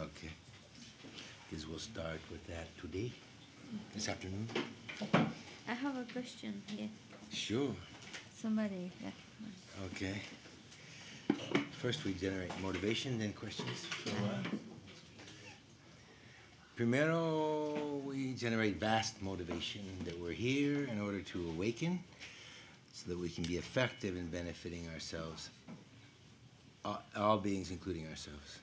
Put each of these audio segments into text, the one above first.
Okay. This will start with that today, this afternoon. I have a question here. Sure. Somebody. Yeah. Okay. First, we generate motivation, then questions. For Primero, we generate vast motivation that we're here in order to awaken so that we can be effective in benefiting ourselves, all, all beings, including ourselves.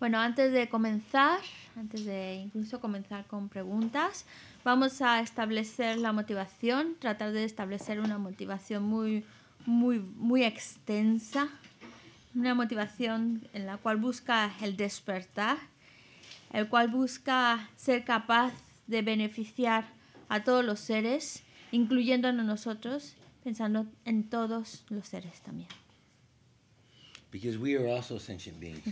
Bueno, antes de comenzar, antes de incluso comenzar con preguntas, vamos a establecer la motivación, tratar de establecer una motivación muy, muy, muy extensa, una motivación en la cual busca el despertar, el cual busca ser capaz de beneficiar a todos los seres, incluyéndonos nosotros, pensando en todos los seres también. Because we are also sentient beings.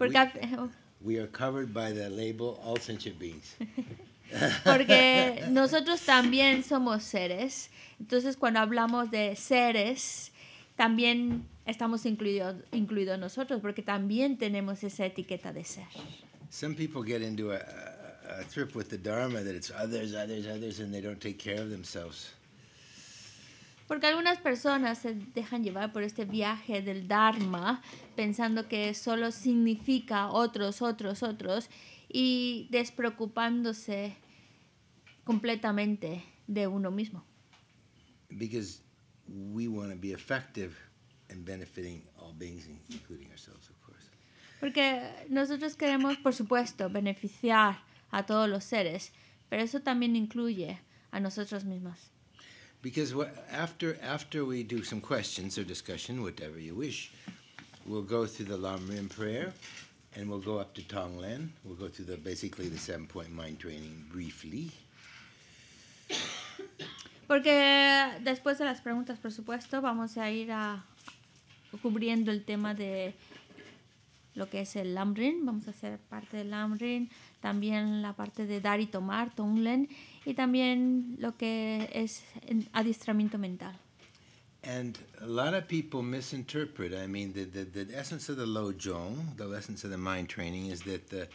Porque, we, oh. we are covered by the label all sentient beings. Porque nosotros también somos seres. Entonces, cuando hablamos de seres, también estamos incluidos incluido nosotros, porque también tenemos esa etiqueta de ser. Some people get into a, a, a trip with the Dharma that it's others, others, others, and they don't take care of themselves. Porque algunas personas se dejan llevar por este viaje del Dharma, pensando que solo significa otros, otros, otros, y despreocupándose completamente de uno mismo. Porque nosotros queremos, por supuesto, beneficiar a todos los seres, pero eso también incluye a nosotros mismos. because after after we do some questions or discussion, whatever you wish, we'll go through the Lamrim prayer, and we'll go up to Tonglen. We'll go through the basically the seven point mind training briefly. Porque después de las preguntas, por supuesto, vamos a ir a, cubriendo el tema de lo que es el Lamrin. Vamos a hacer parte del Lamrin, también la parte de dar y tomar, Tonglen y también lo que es adiestramiento mental. And a lot of people misinterpret. I mean, the, the, the essence of the Lojong, the essence of the mind training, is that the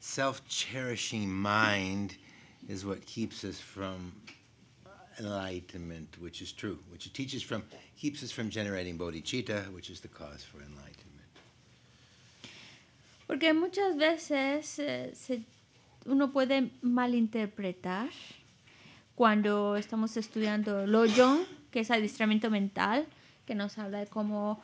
self cherishing mind is what keeps us from enlightenment, which is true, which it teaches from, keeps us from generating bodhicitta, which is the cause for enlightenment. Porque muchas veces eh, se uno puede malinterpretar cuando estamos estudiando lo Yong, que es adiestramiento mental, que nos habla de cómo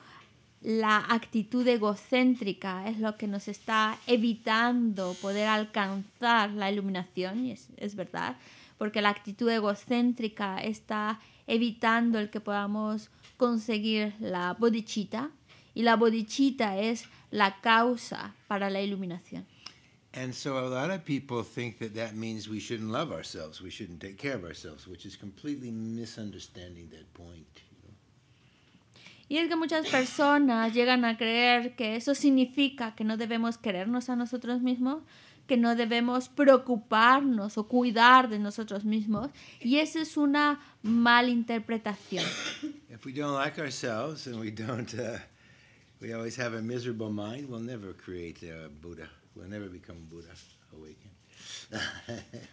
la actitud egocéntrica es lo que nos está evitando poder alcanzar la iluminación, y es, es verdad, porque la actitud egocéntrica está evitando el que podamos conseguir la bodichita, y la bodichita es la causa para la iluminación. And so a lot of people think that that means we shouldn't love ourselves, we shouldn't take care of ourselves, which is completely misunderstanding that point. Y es que muchas personas llegan a creer que eso significa que no debemos querernos a nosotros mismos, que no debemos preocuparnos o cuidar de nosotros mismos, y esa es una malinterpretación. If we don't like ourselves and we don't, uh, we always have a miserable mind, we'll never create a Buddha.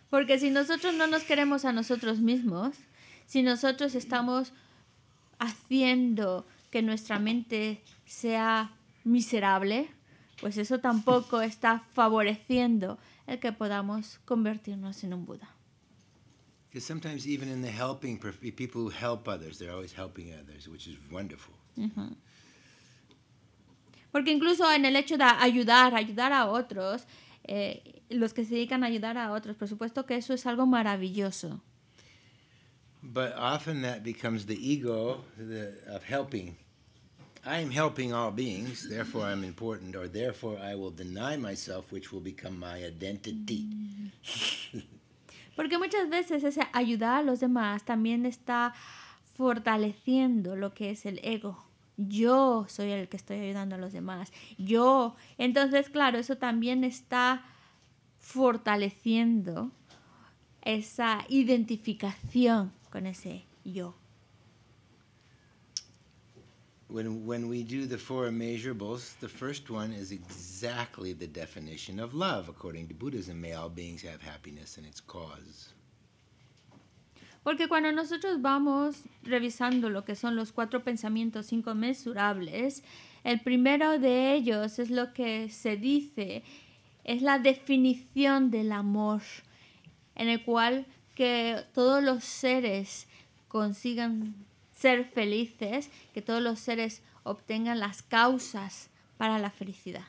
Porque si nosotros no nos queremos a nosotros mismos, si nosotros estamos haciendo que nuestra mente sea miserable, pues eso tampoco está favoreciendo el que podamos convertirnos en un Buda. sometimes even in the helping, people who help others, they're always helping others, which is wonderful. Porque incluso en el hecho de ayudar, ayudar a otros, eh, los que se dedican a ayudar a otros, por supuesto que eso es algo maravilloso. But often that becomes the ego the, of helping. I am helping all beings, therefore I'm important, or therefore I will deny myself, which will become my identity. Mm. Porque muchas veces ese ayudar a los demás también está fortaleciendo lo que es el ego yo soy el que estoy ayudando a los demás, yo. Entonces, claro, eso también está fortaleciendo esa identificación con ese yo. When, when we do the four immeasurables, the first one is exactly the definition of love. According to Buddhism, may all beings have happiness and its cause. Porque cuando nosotros vamos revisando lo que son los cuatro pensamientos inconmensurables, el primero de ellos es lo que se dice, es la definición del amor, en el cual que todos los seres consigan ser felices, que todos los seres obtengan las causas para la felicidad.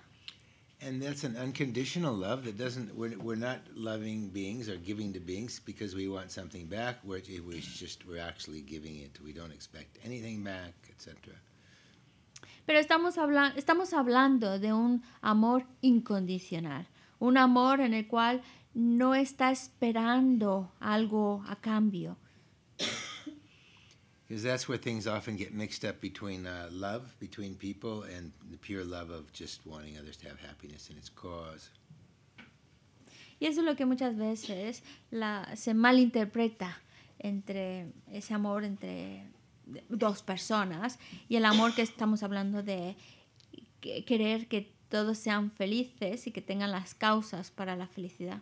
And that's an unconditional love that doesn't, we're, we're not loving beings or giving to beings because we want something back. We're, we're just, we're actually giving it. We don't expect anything back, etc. Pero estamos, habla estamos hablando de un amor incondicional, un amor en el cual no está esperando algo a cambio because that's where things often get mixed up between uh, love between people and the pure love of just wanting others to have happiness in its cause. Y eso es lo que muchas veces la, se malinterpreta entre ese amor entre dos personas y el amor que estamos hablando de querer que todos sean felices y que tengan las causas para la felicidad.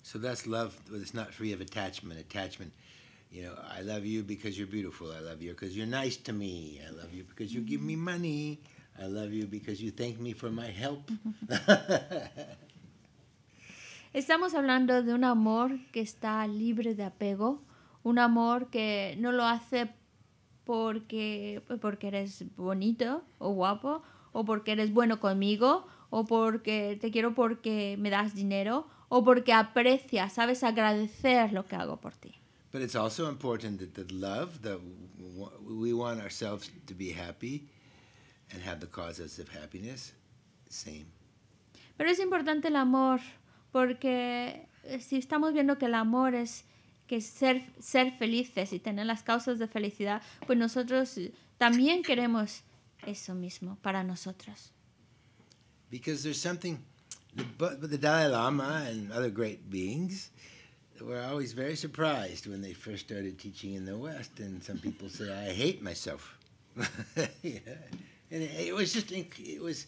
So that's love, but it's not free of attachment. Attachment I love you because you're beautiful. I love you because you're nice to me. I love you because you give me money. I love you because you thank me for my help. Estamos hablando de un amor que está libre de apego, un amor que no lo hace porque, porque eres bonito o guapo, o porque eres bueno conmigo, o porque te quiero porque me das dinero, o porque aprecias, sabes agradecer lo que hago por ti. But it's also important that the love that we want ourselves to be happy and have the causes of happiness same. Pero es importante el amor porque eh, si estamos viendo que el amor es que ser ser felices y tener las causas de felicidad, pues nosotros también queremos eso mismo para nosotros. Because there's something the, the Dalai Lama and other great beings were always very surprised when they first started teaching in the West, and some people say, "I hate myself." And it, was just it was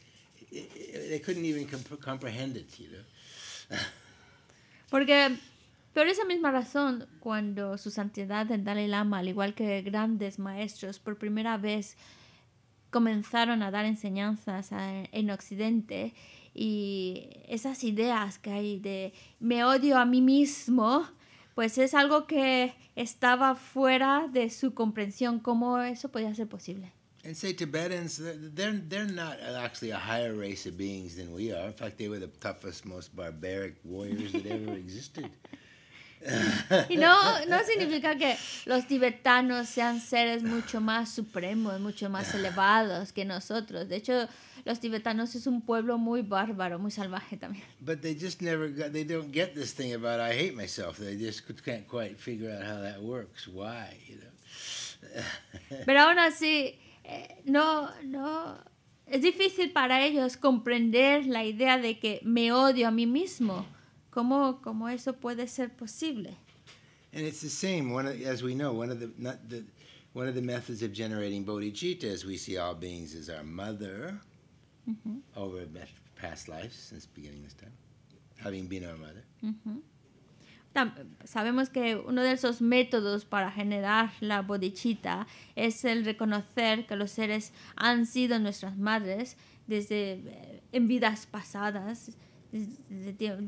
they couldn't even comp comprehend it, you know. Porque por esa misma razón, cuando su santidad el Dalai Lama, al igual que grandes maestros, por primera vez comenzaron a dar enseñanzas en Occidente y esas ideas que hay de me odio a mí mismo, pues es algo que estaba fuera de su comprensión, cómo eso podía ser posible. y no, no significa que los tibetanos sean seres mucho más supremos, mucho más elevados que nosotros. De hecho, los tibetanos es un pueblo muy bárbaro, muy salvaje también. But they just never got, they don't get this thing about I hate myself. They just can't quite figure out how that works. Why, you know? Pero aún así, eh, no, no, es difícil para ellos comprender la idea de que me odio a mí mismo. ¿Cómo, cómo eso puede ser posible? And it's the same. One of, as we know, one of the, not the one of the methods of generating bodhicitta, as we see all beings, is our mother mm -hmm. over past lives since beginning this time, having been our mother. Mm -hmm. Sabemos que uno de esos métodos para generar la bodichita es el reconocer que los seres han sido nuestras madres desde eh, en vidas pasadas,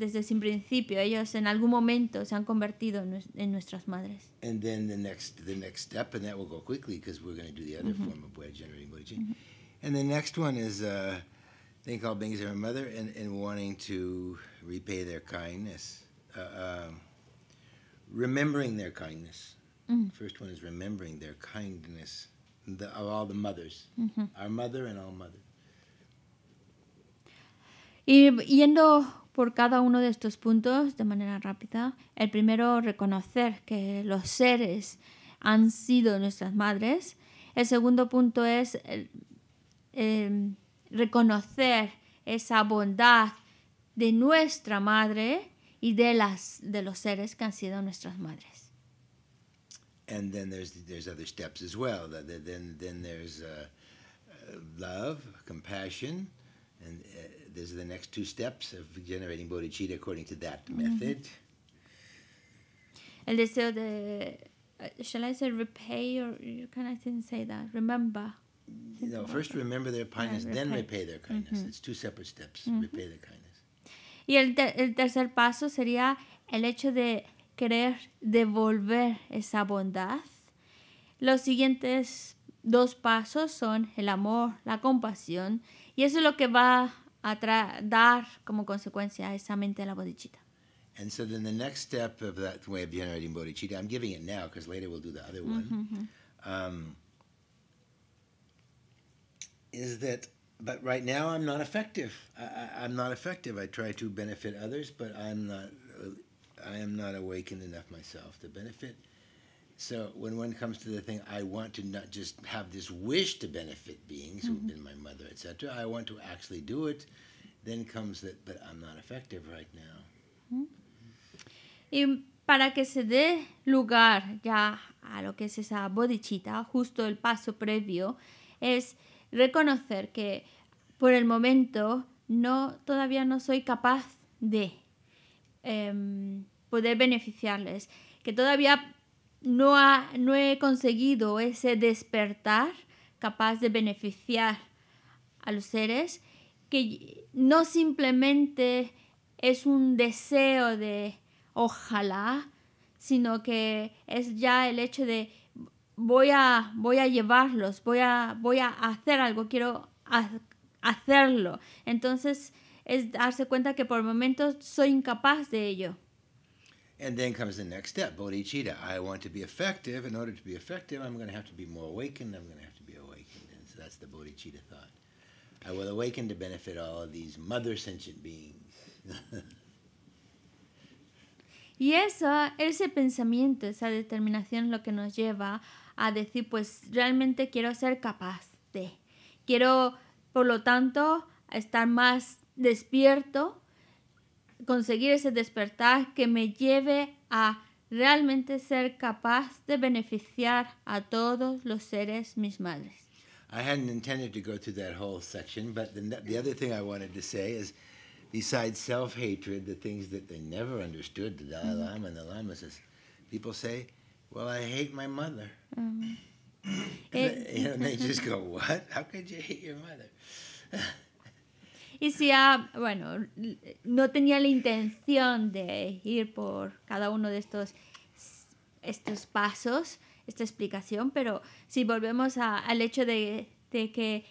desde, sin principio. Ellos en algún momento se han convertido en, nuestras madres. And then the next the next step, and that will go quickly because we're going to do the other mm -hmm. form of generating bodichita. And the next one is uh, they call beings their mother and, and wanting to repay their kindness, uh, um, remembering their kindness. Mm. First one is remembering their kindness the, of all the mothers, mm-hmm. our mother and all mothers. Y yendo por cada uno de estos puntos de manera rápida, el primero reconocer que los seres han sido nuestras madres. El segundo punto es eh, reconocer esa bondad de nuestra madre y de, las, de los seres que han sido nuestras madres. And then there's, there's other steps as well. Then, then there's uh, uh, love, compassion, and uh, these are the next two steps of generating bodhicitta according to that mm -hmm. method. El deseo de, uh, shall I say repay or can I didn't say that, remember. you know, first remember their kindness, then repay their kindness. It's two separate steps. Repay their kindness. Y el, ter el tercer paso sería el hecho de querer devolver esa bondad. Los siguientes dos pasos son el amor, la compasión, y eso es lo que va a dar como consecuencia a esa mente de la bodichita. And so then the next step of that way of generating bodichita, I'm giving it now because later we'll do the other one. Mm -hmm. um, is that but right now I'm not effective. I, am not effective. I try to benefit others, but I'm not. I am not awakened enough myself to benefit. So when one comes to the thing, I want to not just have this wish to benefit beings mm -hmm. who've been my mother, etc. I want to actually do it. Then comes that, but I'm not effective right now. Mm -hmm. Y para que se dé lugar ya a lo que es esa bodichita, justo el paso previo es reconocer que por el momento no todavía no soy capaz de em, poder beneficiarles, que todavía no, no he conseguido ese despertar capaz de beneficiar a los seres, que no simplemente es un deseo de ojalá, sino que es ya el hecho de voy a, voy a llevarlos, voy a, voy a hacer algo, quiero ha hacerlo. Entonces es darse cuenta que por momentos soy incapaz de ello. And then comes the next step, bodhicitta. I want to be effective. In order to be effective, I'm going to have to be more awakened. I'm going to have to be awakened. And so that's the bodhicitta thought. I will awaken to benefit all of these mother sentient beings. y eso, ese pensamiento, esa determinación lo que nos lleva a decir, pues realmente quiero ser capaz de, quiero, por lo tanto, estar más despierto, conseguir ese despertar que me lleve a realmente ser capaz de beneficiar a todos los seres mis madres. I hadn't intended to go through that whole section, but the, the other thing I wanted to say is besides self hatred, the things that they never understood, the Dalai mm-hmm. Lama and the Lama says, people say, well, I hate my mother. Mm-hmm. Eh, and, just go, what? How could you hate your y si, bueno, no tenía la intención de ir por cada uno de estos, estos pasos, esta explicación, pero si volvemos al hecho de, que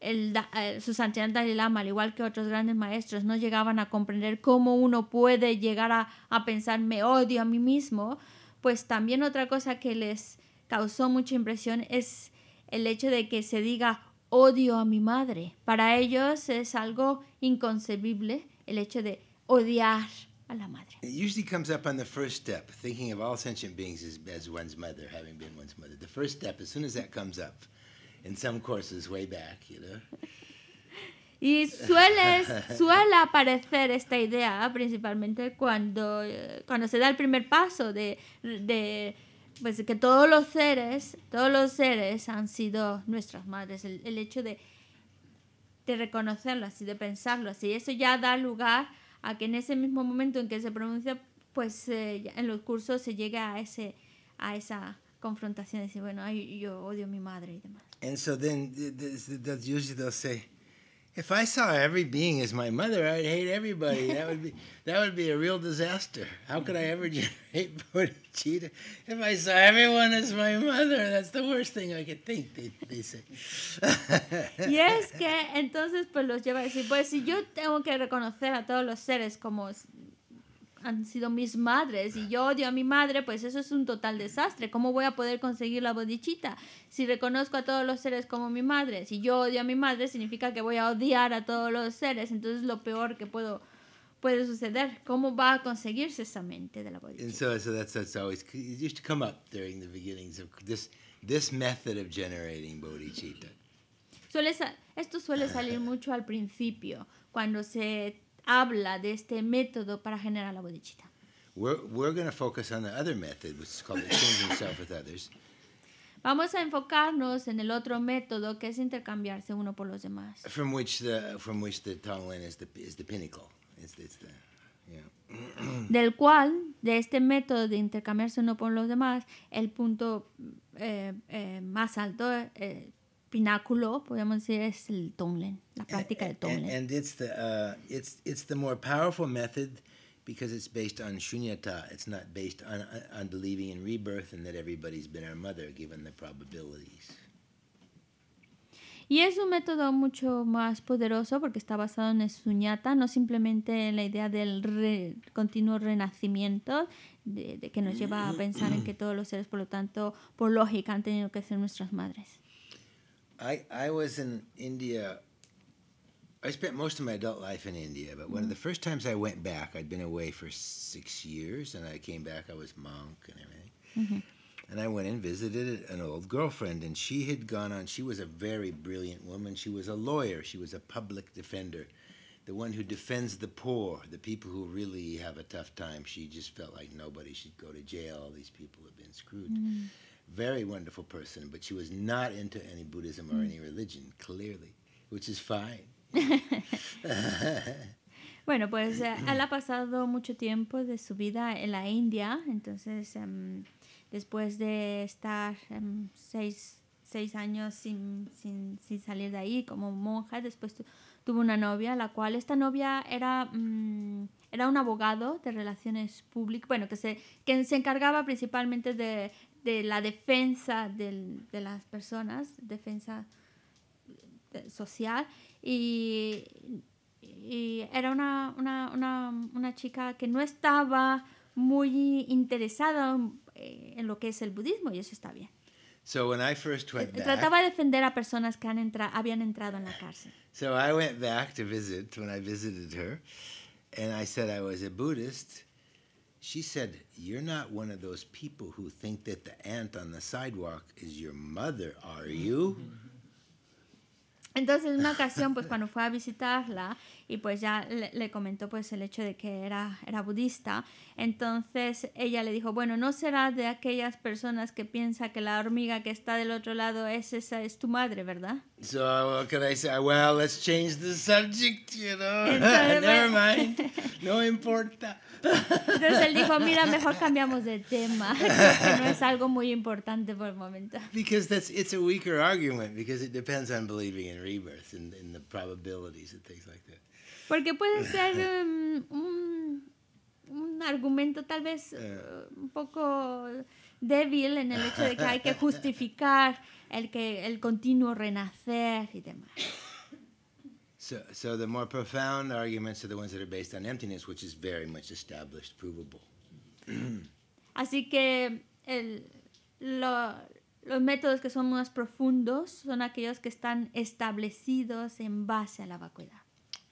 el, eh, su santidad Dalai Lama, al igual que otros grandes maestros, no llegaban a comprender cómo uno puede llegar a, a pensar me odio a mí mismo, pues también otra cosa que les causó mucha impresión es el hecho de que se diga odio a mi madre. Para ellos es algo inconcebible el hecho de odiar a la madre. It usually comes up on the first step, thinking of all sentient beings as, as one's mother, having been one's mother. The first step, as soon as that comes up, in some courses way back, you know. Y suele, aparecer esta idea, principalmente cuando, eh, cuando se da el primer paso de, de pues, que todos los seres, todos los seres han sido nuestras madres. El, hecho de, de reconocerlo así, de pensarlo así. Eso ya da lugar a que en ese mismo momento en que se pronuncia, pues eh, en los cursos se llegue a, ese, a esa confrontación de decir, bueno, yo, yo odio a mi madre y demás. And then, if I saw every being as my mother, I'd hate everybody. That would be that would be a real disaster. How could I ever generate bodhicitta if I saw everyone as my mother? That's the worst thing I could think. They, they say. y es que entonces pues los lleva a decir, pues si yo tengo que reconocer a todos los seres como han sido mis madres y yo odio a mi madre, pues eso es un total desastre. ¿Cómo voy a poder conseguir la bodichita? Si reconozco a todos los seres como mi madre, si yo odio a mi madre, significa que voy a odiar a todos los seres. Entonces lo peor que puedo puede suceder. ¿Cómo va a conseguirse esa mente de la bodichita? esto suele salir mucho al principio, cuando se habla de este método para generar la bodichita. Vamos a enfocarnos en el otro método que es intercambiarse uno por los demás. Del cual de este método de intercambiarse uno por los demás el punto eh, eh, más alto eh, pináculo, podemos decir, es el Tonglen, la práctica del Tonglen. And, and, it's, the, uh, it's, it's the more powerful method because it's based on shunyata. It's not based on, uh, on believing in rebirth and that everybody's been our mother, given the probabilities. Y es un método mucho más poderoso porque está basado en el no simplemente en la idea del re, continuo renacimiento, de, de que nos lleva a mm-hmm. pensar en que todos los seres, por lo tanto, por lógica, han tenido que ser nuestras madres. I I was in India. I spent most of my adult life in India, but one of mm. the first times I went back, I'd been away for six years, and I came back. I was monk and everything, mm-hmm. and I went and visited an old girlfriend, and she had gone on. She was a very brilliant woman. She was a lawyer. She was a public defender, the one who defends the poor, the people who really have a tough time. She just felt like nobody should go to jail. All these people have been screwed. Mm-hmm very wonderful person, but she was not into any Buddhism or mm. any religion, clearly, which is fine. bueno, pues eh, él ha pasado mucho tiempo de su vida en la India, entonces em, después de estar em, seis, años sin, sin, salir de ahí como monja, después tuvo una novia, la cual esta novia era... Mm, era un abogado de relaciones públicas, bueno, que se, que se encargaba principalmente de de la defensa de las personas, defensa eh, social. Y, era una, una, una, una, chica que no estaba muy interesada eh, en lo que es el budismo y eso está bien. Eh, trataba de defender a personas que han habían entrado en la cárcel. So I went back to visit when I visited her and I said She said, You're not one of those people who think that the aunt on the sidewalk is your mother, are you? Entonces, en una ocasión, pues cuando fue a visitarla, y pues ya le, le, comentó pues el hecho de que era, era budista. Entonces ella le dijo, bueno, ¿no será de aquellas personas que piensa que la hormiga que está del otro lado es esa es tu madre, verdad? So what I say? Well, let's change the subject, you know. Entonces, Never mind. No importa. Entonces él dijo, mira, mejor cambiamos de tema, que no es algo muy importante por el momento. Because es it's a weaker argument because it depends on believing in rebirth and, and the probabilities and things like that. Porque puede ser un, un, argumento tal vez eh. Eh, un poco débil en el hecho de que hay que justificar el, que, el continuo renacer y demás. Así que los métodos que son más profundos son aquellos que están establecidos en base a la vacuidad.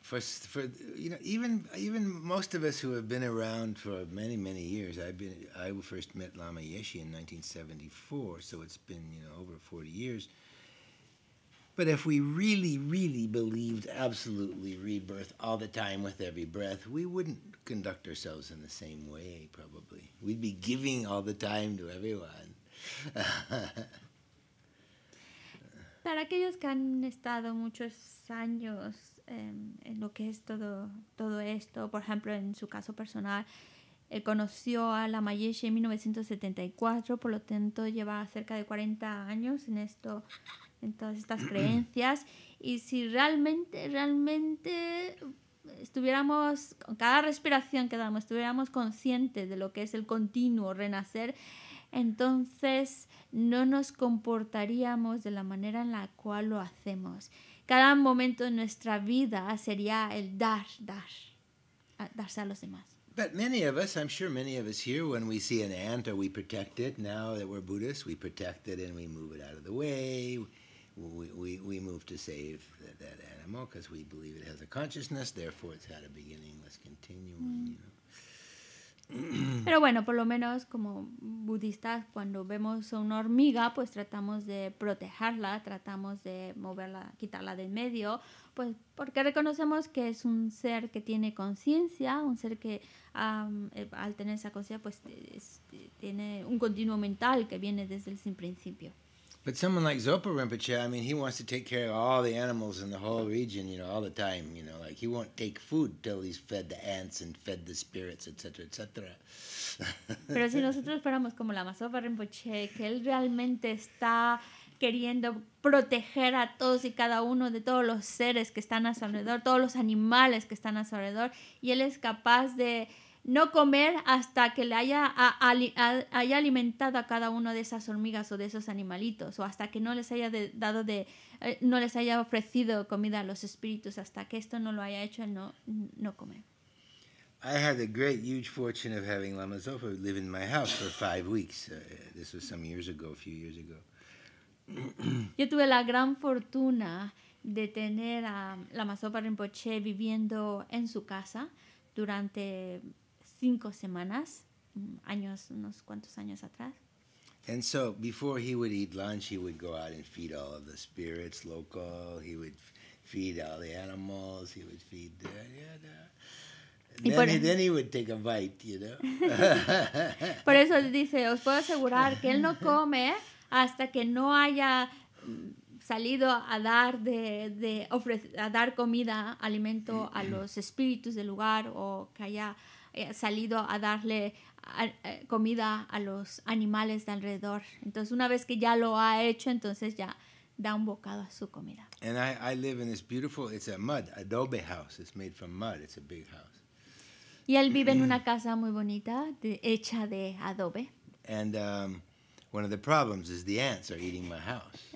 for for you know even even most of us who have been around for many many years I've been I first met Lama Yeshe in 1974 so it's been you know over 40 years but if we really really believed absolutely rebirth all the time with every breath we wouldn't conduct ourselves in the same way probably we'd be giving all the time to everyone Para aquellos que han estado muchos años Em, en lo que es todo, todo esto. Por ejemplo, en su caso personal, él conoció a la Mayeshi en 1974, por lo tanto lleva cerca de 40 años en esto, en todas estas creencias. Y si realmente, realmente estuviéramos, con cada respiración que damos, estuviéramos conscientes de lo que es el continuo renacer, entonces no nos comportaríamos de la manera en la cual lo hacemos. Cada momento de nuestra vida sería el dar, dar, darse a los demás. But many of us, I'm sure many of us here, when we see an ant or we protect it, now that we're Buddhists, we protect it and we move it out of the way. We, we, we move to save that, that animal because we believe it has a consciousness, therefore it's had a beginningless continuum, mm. you know. Pero bueno, por lo menos como budistas, cuando vemos una hormiga, pues tratamos de protegerla, tratamos de moverla, quitarla del medio, pues porque reconocemos que es un ser que tiene conciencia, un ser que eh, al tener esa conciencia, pues eh, eh, tiene un continuo mental que viene desde el sin principio. But someone like Zopa Rinpoche, I mean, he wants to take care of all the animals in the whole region, you know, all the time. You know, like he won't take food till he's fed the ants and fed the spirits, etc., etc. Pero si nosotros fuéramos como la masopa Rinpoche, que él realmente está queriendo proteger a todos y cada uno de todos los seres que están a su alrededor, todos los animales que están a su alrededor, y él es capaz de no comer hasta que le haya, haya alimentado a cada uno de esas hormigas o de esos animalitos, o hasta que no les haya dado de, eh, no les haya ofrecido comida a los espíritus, hasta que esto no lo haya hecho, no, no comer. I had the great, huge fortune of live in my house for weeks. Uh, this was some years ago, a few Yo tuve la gran fortuna de tener a Lama Rinpoche viviendo en su casa durante cinco semanas, mm, años, unos cuantos años atrás. And so before he would eat lunch, he would go out and feed all of the spirits local. He would feed all the animals. He would feed. The, yeah, then, he, would take a bite, you know. por eso dice, os puedo asegurar que él no come hasta que no haya mm, salido a dar de, de ofrecer, a dar comida, alimento a mm-hmm. los espíritus del lugar o que haya eh, salido a darle eh, comida a los animales de alrededor. Entonces, una vez que ya lo ha hecho, entonces ya da un bocado a su comida. Y él vive en una casa muy bonita, hecha de adobe. And um, one of the problems is the ants are eating my house.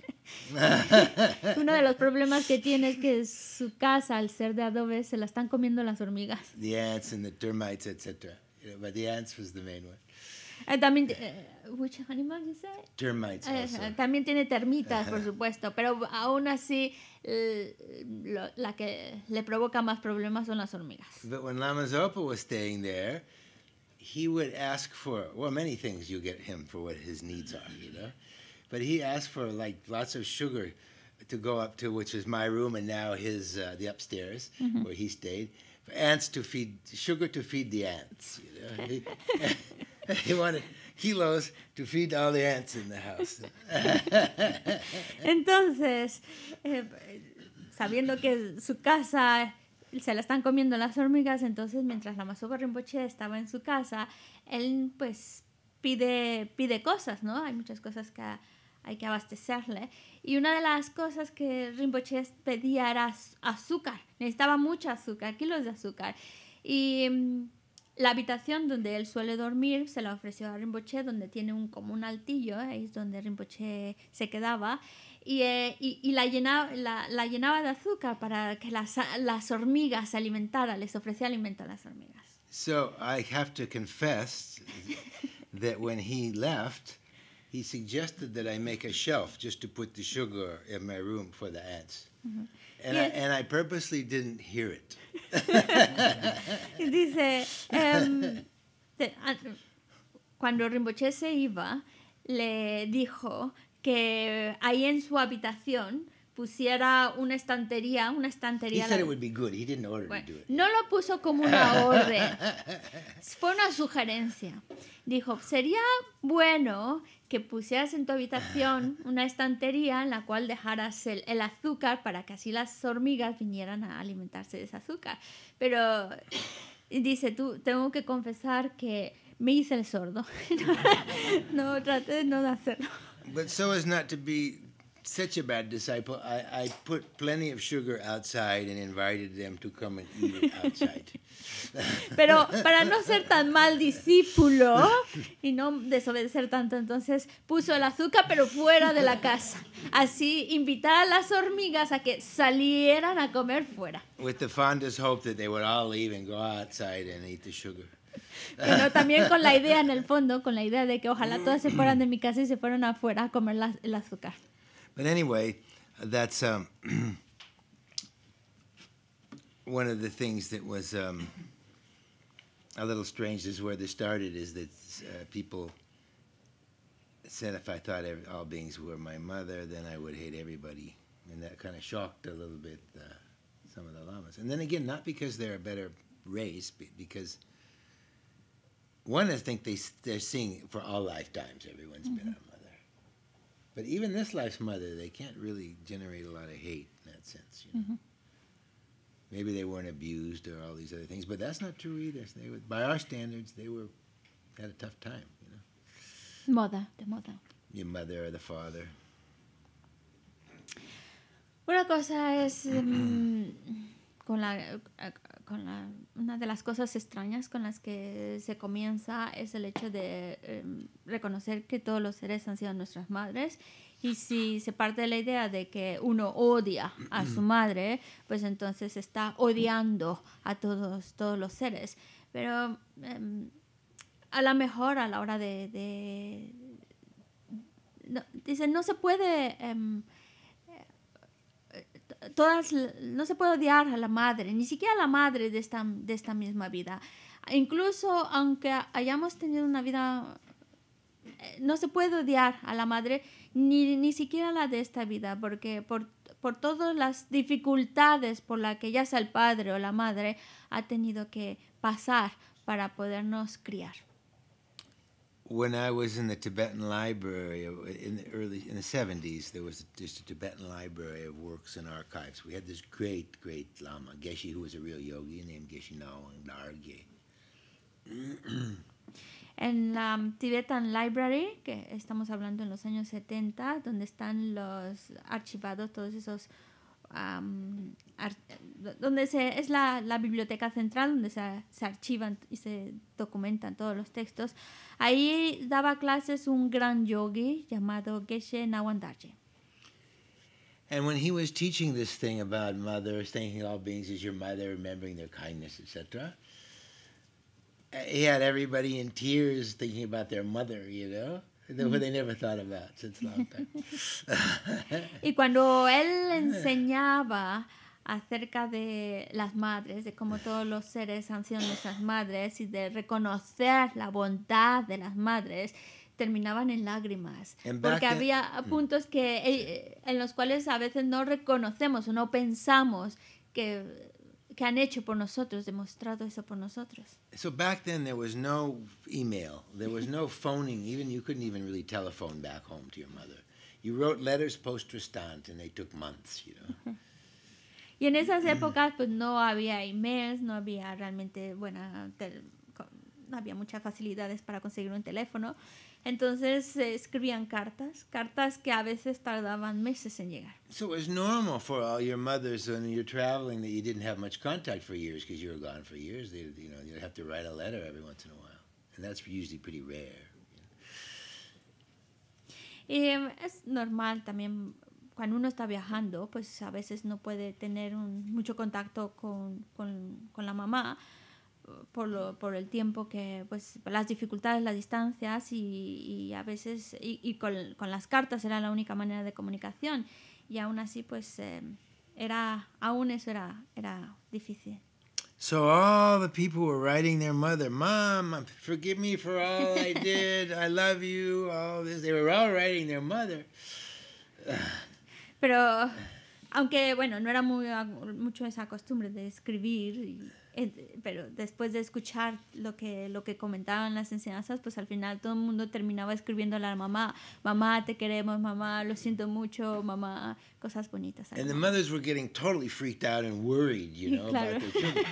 Uno de los problemas que tiene es que su casa, al ser de adobe, se la están comiendo las hormigas. The ants and the termites, etc. But the ants was the main one. And eh, también, uh, which animal is that? Termites. Eh, also. también tiene termitas, por supuesto, pero aún así lo, la que le provoca más problemas son las hormigas. But when Lama Zopa was staying there, he would ask for well many things you get him for what his needs are, you know. But he asked for like lots of sugar to go up to, which was my room and now his uh, the upstairs mm-hmm. where he stayed. For ants to feed sugar to feed the ants. You know? he, he wanted kilos to feed all the ants in the house. Entonces, eh, sabiendo que su casa se la están comiendo las hormigas, entonces mientras la masoba Rinpoche estaba en su casa, él pues pide, pide cosas, ¿no? Hay muchas cosas que a, hay que abastecerle. Y una de las cosas que Rinpoche pedía era azúcar, necesitaba mucho azúcar, kilos de azúcar. Y mm, la habitación donde él suele dormir se la ofreció a Rinpoche, donde tiene un, como un altillo, ¿eh? ahí es donde Rinpoche se quedaba, y, eh, y, y la, llenaba, la, la, llenaba de azúcar para que las, las hormigas se alimentaran, les ofrecía alimento a las hormigas. So I have to confess that when he left, he suggested that I make a shelf just to put the sugar in my room for the ants. Uh And, I, and I purposely didn't hear it. Dice, em, ah, cuando Rinpoche se iba, le dijo que ahí en su habitación pusiera una estantería, una estantería. He bueno, No lo puso como una orden. Fue una sugerencia. Dijo, sería bueno que pusieras en tu habitación una estantería en la cual dejaras el, azúcar para que así las hormigas vinieran a alimentarse de ese azúcar. Pero dice, tú, tengo que confesar que me hice el sordo. no, traté de no hacerlo. But so not to such a bad disciple. I, put plenty of sugar outside and invited them to come eat outside. Pero para no ser tan mal discípulo y no desobedecer tanto, entonces puso el azúcar pero fuera de la casa. Así invitar a las hormigas a que salieran a comer fuera. that they would all leave and go outside and eat the sugar. Pero también con la idea en el fondo, con la idea de que ojalá todas se fueran de mi casa y se fueran afuera a comer el azúcar. But anyway, that's um, one of the things that was um, a little strange is where this started is that uh, people said if I thought all beings were my mother, then I would hate everybody. And that kind of shocked a little bit uh, some of the lamas. And then again, not because they're a better race, because one, I think they, they're seeing for all lifetimes, everyone's mm -hmm. been mm-hmm. a but even this life's mother, they can't really generate a lot of hate in that sense. You know? Mm-hmm. Maybe they weren't abused or all these other things, but that's not true either. So they were, by our standards, they were had a tough time. You know, mother, the mother. Your mother or the father. Una cosa es um, con la una de las cosas extrañas con las que se comienza es el hecho de em, reconocer que todos los seres han sido nuestras madres y si se parte de la idea de que uno odia a su madre, pues entonces está odiando a todos, todos los seres. Pero em, a lo mejor a la hora de... de no, dice, no se puede... Em, todas, no se puede odiar a la madre, ni siquiera a la madre de esta, de esta misma vida. Incluso aunque hayamos tenido una vida, eh, no se puede odiar a la madre, ni, ni siquiera la de esta vida, porque por, por todas las dificultades por las que ya sea el padre o la madre ha tenido que pasar para podernos criar. when I was in the Tibetan Library uh, in the early in the seventies, there was just a Tibetan Library of works and archives. We had this great, great Lama Geshe, who was a real yogi named Geshe Nawang Dargye. En la Tibetan Library, que estamos hablando en los años 70, donde están los archivados todos esos um, donde se, es la, la, biblioteca central, donde se, se, archivan y se documentan todos los textos. Ahí daba clases un gran yogi llamado Geshe Nawandarje. And when he was teaching this thing about mothers, thinking all beings is your mother, remembering their kindness, etc., he had everybody in tears thinking about their mother, you know? Este y cuando él enseñaba acerca de las madres, de cómo todos los seres han sido nuestras madres y de reconocer la bondad de las madres, terminaban en lágrimas. Porque había mm. puntos que, eh, en los cuales a veces no reconocemos o no pensamos que que han hecho por nosotros, demostrado eso por nosotros. So back then there was no email, there was no phoning, even you couldn't even really telephone back home to your mother. You wrote letters post restant and they took months, you know. y en esas épocas pues no había emails, no había realmente buena no había muchas facilidades para conseguir un teléfono. Entonces se escribían cartas, cartas que a veces tardaban meses en llegar. So it was normal for all your mothers when you're traveling that you didn't have much contact for years because you were gone for years. They, you know, you'd have to write a letter every once in a while, and that's usually pretty rare. Y em, es normal también cuando uno está viajando, pues a veces no puede tener un, mucho contacto con, con, con la mamá por, lo, por el tiempo que, pues, las dificultades, las distancias y, y a veces, y, y con, con, las cartas era la única manera de comunicación y aún así, pues, eh, era, aún eso era, era difícil. So all the people were writing their mother, Mom, forgive me for all I did, I love you, all this. They were all writing their mother. Pero, aunque, bueno, no era muy, mucho esa costumbre de escribir y eh, pero después de escuchar lo que, lo que comentaban las enseñanzas, pues al final todo el mundo terminaba escribiendo a la mamá, mamá, te queremos, mamá, lo siento mucho, mamá, cosas bonitas. And the mothers were getting totally freaked out and worried, you know, about their children.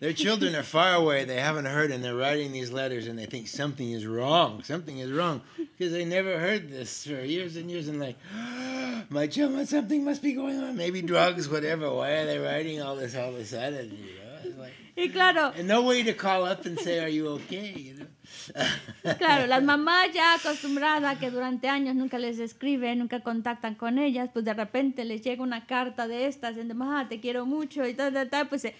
their children are far away, they haven't heard, and they're writing these letters and they think something is wrong, something is wrong, because they never heard this for years and years, and like, ah, my children, something must be going on, maybe drugs, whatever, why are they writing all this all of a sudden, you know? like, and claro. And no way to call up and say, "Are you okay?" You know. Claro, las mamás ya acostumbradas que durante años nunca les escriben, nunca contactan con ellas, pues de repente les llega una carta de estas, en ah, te quiero mucho y tal, tal, tal, pues se,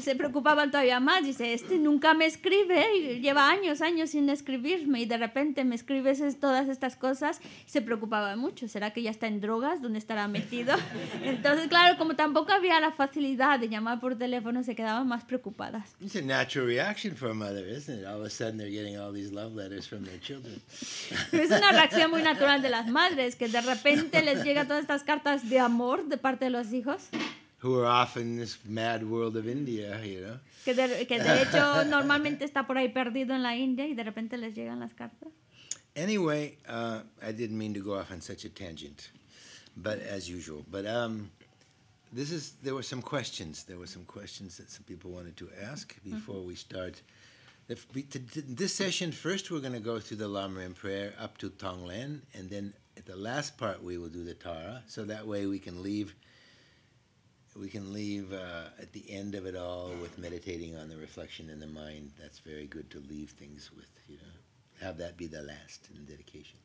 se preocupaban todavía más, dice, este nunca me escribe, y lleva años, años sin escribirme y de repente me escribes todas estas cosas, se preocupaba mucho, ¿será que ya está en drogas? ¿Dónde estará metido? Entonces, claro, como tampoco había la facilidad de llamar por teléfono, se quedaban más preocupadas. It's natural sudden they're getting all these love letters from their children. es una reacción muy natural de las madres que de repente les llega todas estas cartas de amor de parte de los hijos. Who are off in this mad world of India, you know. Que de, que de hecho normalmente está por ahí perdido en la India y de repente les llegan las cartas. Anyway, uh, I didn't mean to go off on such a tangent, but as usual. But um, this is there were some questions. There were some questions that some people wanted to ask before mm -hmm. we start to, to this session, first we're going to go through the Lamrim prayer up to Tonglen, and then at the last part we will do the Tara. So that way we can leave. We can leave uh, at the end of it all with meditating on the reflection in the mind. That's very good to leave things with. You know, have that be the last in the dedication.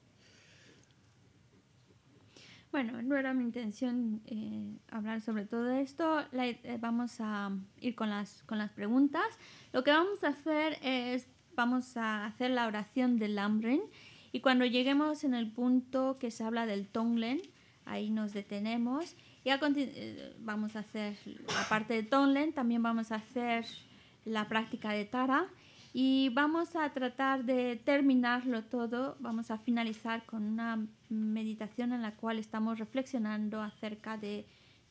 Bueno, no era mi intención eh, hablar sobre todo esto. Eh, vamos a ir con las, preguntas. Lo que vamos a hacer es, vamos a hacer la oración del Lambrin y cuando lleguemos en el punto que se habla del Tonglen, ahí nos detenemos. Y eh, vamos a hacer la parte de Tonglen, también vamos a hacer la práctica de Tara y vamos a tratar de terminarlo todo, vamos a finalizar con una meditación en la cual estamos reflexionando acerca de,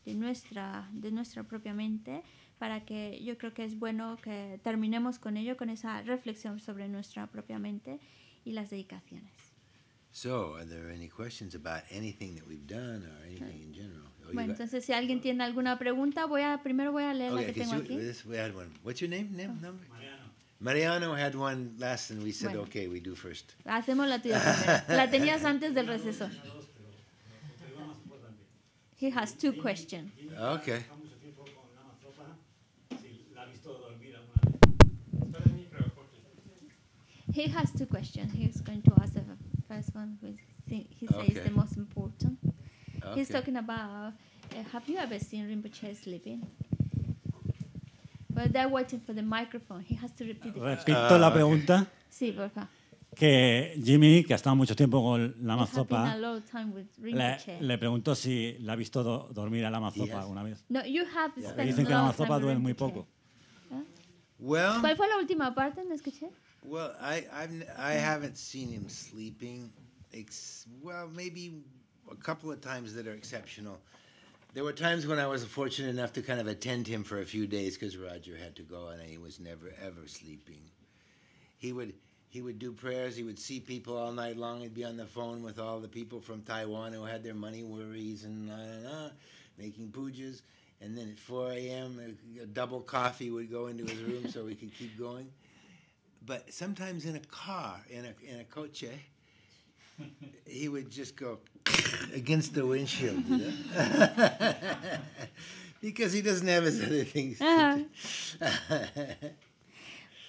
de nuestra, de nuestra propia mente, para que yo creo que es bueno que terminemos con ello, con esa reflexión sobre nuestra propia mente y las dedicaciones. So, anything anything general? bueno, entonces si alguien tiene alguna pregunta, voy a primero voy a leer la que tengo aquí. Mariano had one last and we said, bueno, okay, we do first. Hacemos la tuya La tenías antes del receso. He has two questions. Okay. He has two questions. He's going to ask the first one, which he says okay. the most important. Okay. He's talking about, uh, have you ever seen Rinpoche sleeping? But they're waiting for the microphone. He has to repeat it. Repito la ah, pregunta. Sí, por favor. Que Jimmy, que ha estado mucho tiempo con la mazopa, le, le preguntó si la ha visto dormir a la mazopa alguna una vez. No, you have Le spent dicen que la mazopa duerme muy poco. ¿Ah? ¿Cuál fue la última parte? ¿No escuché? well, I I've, I haven't seen him sleeping. Ex- well, maybe a couple of times that are exceptional. There were times when I was fortunate enough to kind of attend him for a few days because Roger had to go and he was never ever sleeping. He would he would do prayers. He would see people all night long. He'd be on the phone with all the people from Taiwan who had their money worries and on and on, making pujas. And then at 4 a.m., a, a double coffee would go into his room so we could keep going. But sometimes in a car, in a in a coche he would just go against the windshield, because he doesn't have his things.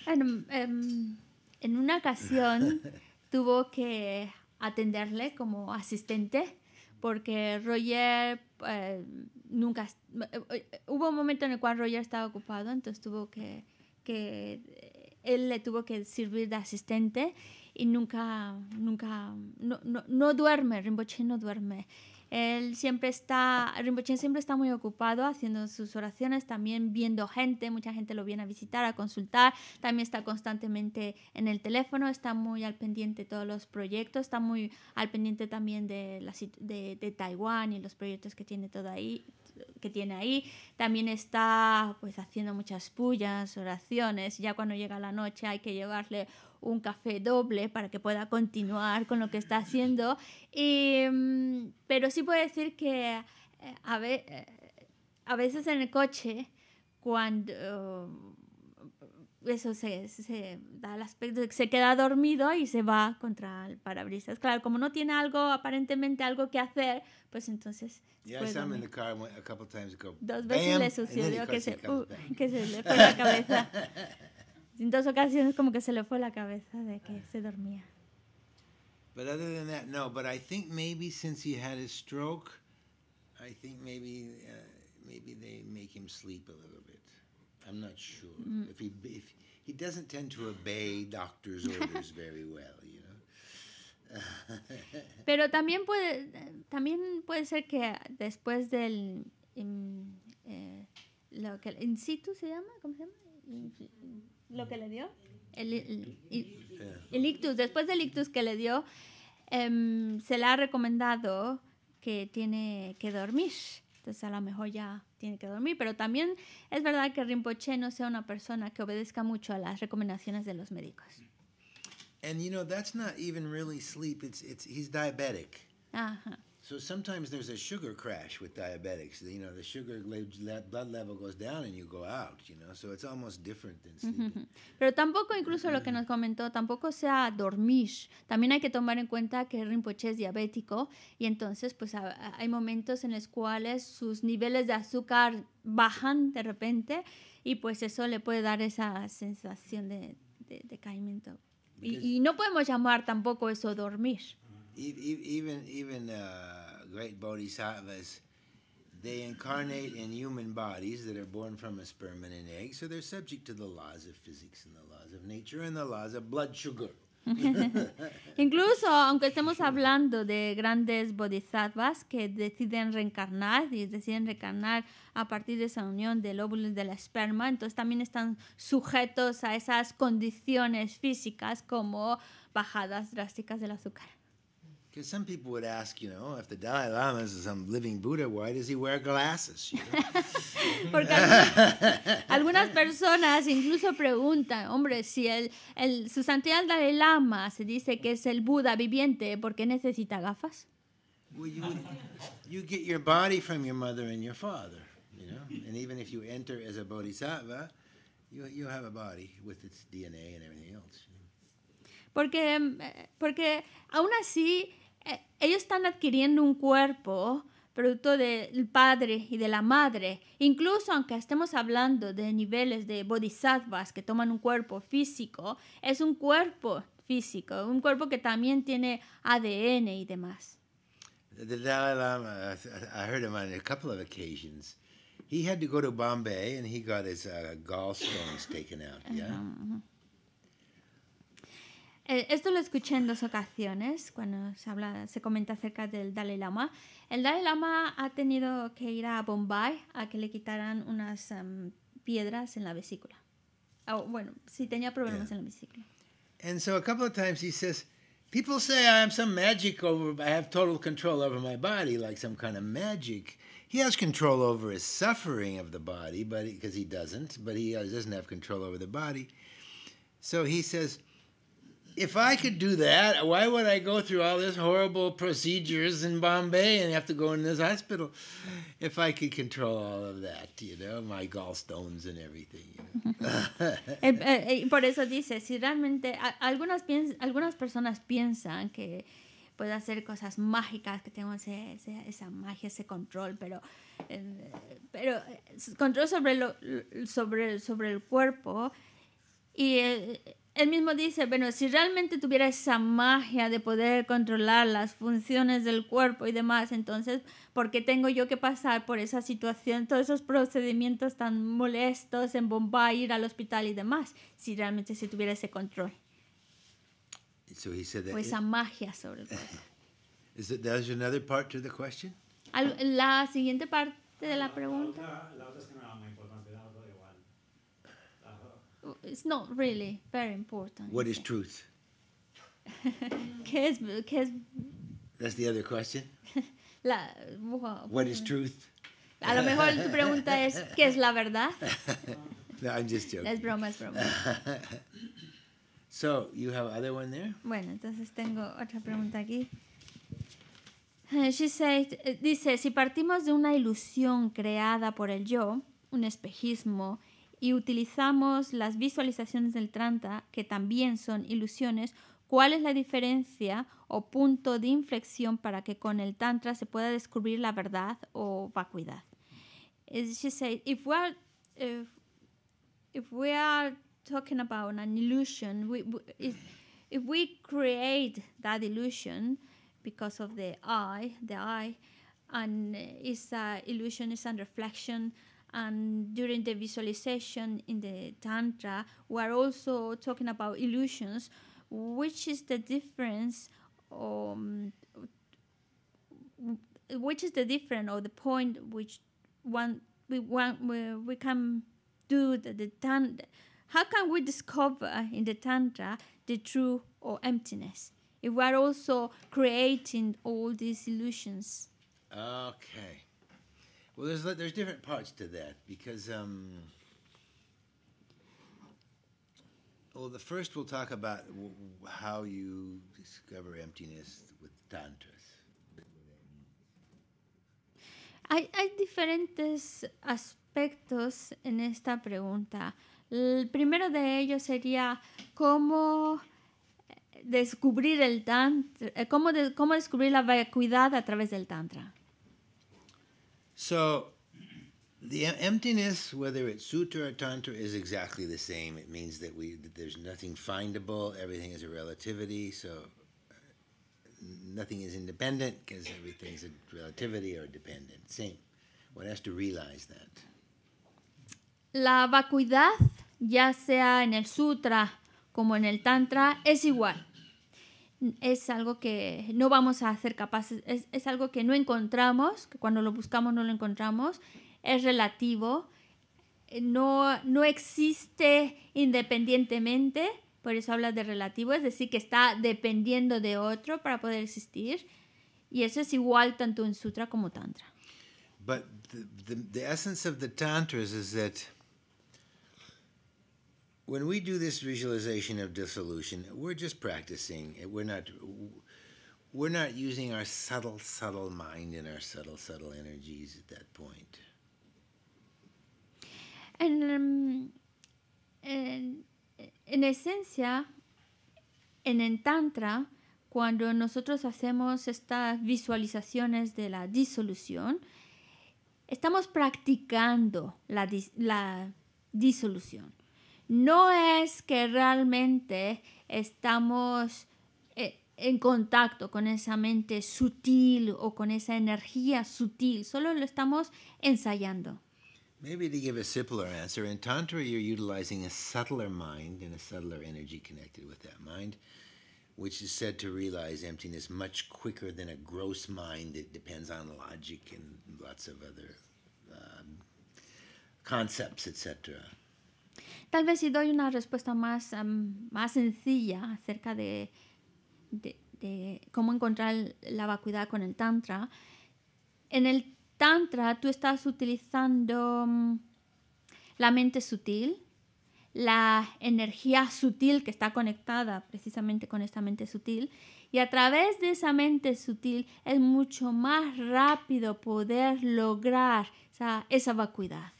Em, en una ocasión tuvo que atenderle como asistente porque Roger eh, nunca... Eh, hubo un momento en el cual Roger estaba ocupado, entonces tuvo que... que eh, él le tuvo que servir de asistente y nunca, nunca, no, no, duerme, Rinpoche no duerme. Él siempre está, Rinpoche siempre está muy ocupado haciendo sus oraciones, también viendo gente, mucha gente lo viene a visitar, a consultar, también está constantemente en el teléfono, está muy al pendiente de todos los proyectos, está muy al pendiente también de, la, de, de Taiwán y los proyectos que tiene todo ahí, que tiene ahí. También está pues haciendo muchas pullas, oraciones. Ya cuando llega la noche hay que llevarle un café doble para que pueda continuar con lo que está haciendo. Em, pero sí puedo decir que eh, eh, a, veces en el coche, cuando eso se, da el aspecto de que se queda dormido y se va contra el parabrisas. Claro, como no tiene algo, aparentemente algo que hacer, pues entonces. Dos veces le sucedió que se, que se le fue la cabeza. En dos ocasiones como que se le fue la cabeza de que se dormía. But other than that, no. But I think maybe since he had his stroke, I think maybe uh, maybe they make him sleep a little bit. I'm not sure mm. if he if he doesn't tend to obey doctor's orders very well, you know. Pero también puede, también puede ser que después del in, em, eh, lo que in situ se llama, ¿cómo se llama? lo que le dio. El, eh. después del ictus que le dio, em, se le ha recomendado que tiene que dormir. Entonces a lo mejor ya tiene que dormir, pero también es verdad que Rinpoche no sea una persona que obedezca mucho a las recomendaciones de los médicos. Y, you know that's not even really sleep. It's it's he's diabetic. Ajá crash Pero tampoco incluso lo que nos comentó, tampoco sea dormir. También hay que tomar en cuenta que Rinpoche es diabético y entonces pues hay momentos en los cuales sus niveles de azúcar bajan de repente y pues eso le puede dar esa sensación de, de, caimiento. y no podemos llamar tampoco eso dormir. E-, e-, even even uh, great bodhisattvas, they incarnate in human bodies that are born from a sperm and an egg, so they're subject to the laws of physics and the laws of nature and the laws of blood sugar. Incluso aunque estemos hablando de grandes bodhisattvas que deciden reencarnar y deciden reencarnar a partir de esa unión del óvulo y del esperma, entonces también están sujetos a esas condiciones físicas como bajadas drásticas del azúcar. Because some people would ask, you know, if the Dalai Lama is some living Buddha, why does he wear glasses? You know? Porque algunas, personas incluso preguntan, hombre, si el, el, su santidad Dalai Lama se dice que es el Buda viviente, ¿por qué necesita gafas? Well, you, you get your body from your mother and your father, you know, and even if you enter as a bodhisattva, you, you have a body with its DNA and everything else. Porque, eh, porque aún así Eh, ellos están adquiriendo un cuerpo producto del padre y de la madre, incluso aunque estemos hablando de niveles de bodhisattvas que toman un cuerpo físico, es un cuerpo físico, un cuerpo que también tiene ADN y demás. Dalai Lama, I heard him on a couple of occasions. He had to go to Bombay and he got his uh, gallstones taken out, yeah? Uh-huh, uh-huh. Eh, esto lo escuché en dos ocasiones cuando se, habla, se comenta acerca del Dalai Lama. El Dalai Lama ha tenido que ir a Bombay a que le quitaran unas em, piedras en la vesícula. Oh, bueno, si tenía problemas en la vesícula. And so a couple of times he says, people say I am some magic over, I have total control over my body, like some kind of magic. He has control over his suffering of the body, but because he doesn't, but he uh, doesn't have control over the body. So he says, if I could do that, why would I go through all this horrible procedures in Bombay and have to go in this hospital if I could control all of that, you know, my gallstones and everything? You know? Eh, eh, eh, por eso dice, si realmente algunas, algunas personas piensan que puede hacer cosas mágicas, que tengo esa magia, ese control, pero, pero control sobre, lo, sobre, sobre el cuerpo y él mismo dice, bueno, si realmente tuviera esa magia de poder controlar las funciones del cuerpo y demás, entonces, ¿por qué tengo yo que pasar por esa situación, todos esos procedimientos tan molestos en Bombay, ir al hospital y demás, si realmente se tuviera ese control? esa magia sobre el cuerpo. part to the question? La siguiente parte de la pregunta. it's not really very important. What is truth? ¿Qué es, qué es? That's the other question. La, verdad? What is truth? A lo mejor tu pregunta es ¿qué es la verdad? no, I'm just joking. Es broma, es broma. so, you have other one there? Bueno, entonces tengo otra pregunta aquí. Eh, she said, eh, dice, si partimos de una ilusión creada por el yo, un espejismo, y utilizamos las visualizaciones del tranta, que también son ilusiones, cuál es la diferencia o punto de inflexión para que con el tantra se pueda descubrir la verdad o vacuidad. she said, if we are, if, if we are talking about an illusion, we, if, if we create that illusion because of the eye, the eye, and uh, uh, illusion, reflection, and during the visualization in the tantra we are also talking about illusions which is the difference um, which is the difference or the point which one we want we, we can do the, the tantra how can we discover in the tantra the true or emptiness if we are also creating all these illusions okay Well, there's there's different parts to that because um, well, the first we'll talk about w- how you discover emptiness with tantras. Hay, hay diferentes aspectos en esta pregunta. El primero de ellos sería cómo descubrir el tantra, eh, cómo, de, cómo descubrir la vacuidad a través del tantra. So the emptiness, whether it's sutra or tantra, is exactly the same. It means that we that there's nothing findable. Everything is a relativity. So nothing is independent because everything's a relativity or dependent. Same. One has to realize that. La vacuidad, ya sea en el sutra como en el tantra, es igual. es algo que no vamos a hacer capaces, es, es, algo que no encontramos, que cuando lo buscamos no lo encontramos, es relativo, eh, no, no existe independientemente, por eso habla de relativo, es decir, que está dependiendo de otro para poder existir, y eso es igual tanto en sutra como tantra. But the, the, the tantras is that when we do this visualization of dissolution, we're just practicing. We're not we're not using our subtle, subtle mind and our subtle, subtle energies at that point. And, um, en, in esencia, en el Tantra, cuando nosotros hacemos estas visualizaciones de la disolución, estamos practicando la, dis la disolución no es que realmente estamos eh, en contacto con esa mente sutil o con esa energía sutil, solo lo estamos ensayando. Maybe to give a simpler answer, in Tantra you're utilizing a subtler mind and a subtler energy connected with that mind, which is said to realize emptiness much quicker than a gross mind that depends on logic and lots of other um, concepts, etc. Tal vez si doy una respuesta más, más sencilla acerca de, cómo encontrar la vacuidad con el Tantra, en el Tantra tú estás utilizando mm, la mente sutil, la energía sutil que está conectada precisamente con esta mente sutil. Y a través de esa mente sutil es mucho más rápido poder lograr esa vacuidad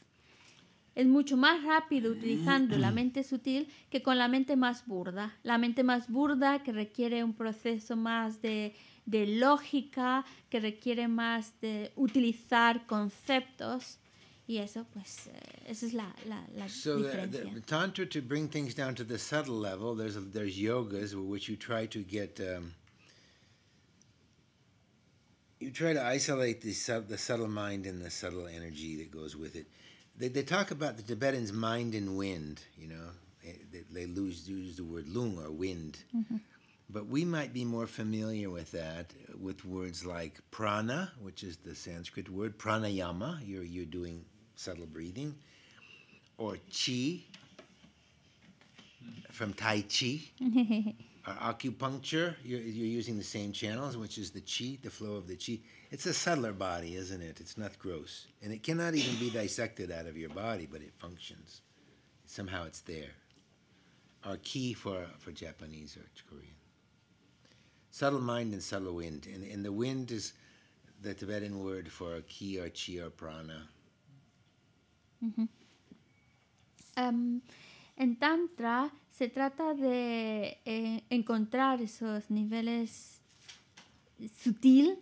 es mucho más rápido utilizando la mente sutil que con la mente más burda. La mente más burda que requiere un proceso más de, de lógica, que requiere más de utilizar conceptos. Y eso, pues, eh, esa es la, la, la so diferencia. The, the, tantra to bring things down to the subtle level. There's there's yogas which you try to get. Um, you try to isolate the, sub, the subtle mind and the subtle energy that goes with it. They, they talk about the Tibetan's mind and wind, you know. They, they lose, use the word lung or wind. Mm-hmm. But we might be more familiar with that with words like prana, which is the Sanskrit word, pranayama, you're, you're doing subtle breathing, or chi, from Tai Chi, or acupuncture, you're, you're using the same channels, which is the chi, the flow of the chi. It's a subtler body, isn't it? It's not gross. And it cannot even be dissected out of your body, but it functions. Somehow it's there. Our key for, for Japanese or Korean. Subtle mind and subtle wind. And, and the wind is the Tibetan word for ki or chi or prana. Mm-hmm. Um, en Tantra se trata de eh, encontrar esos niveles sutil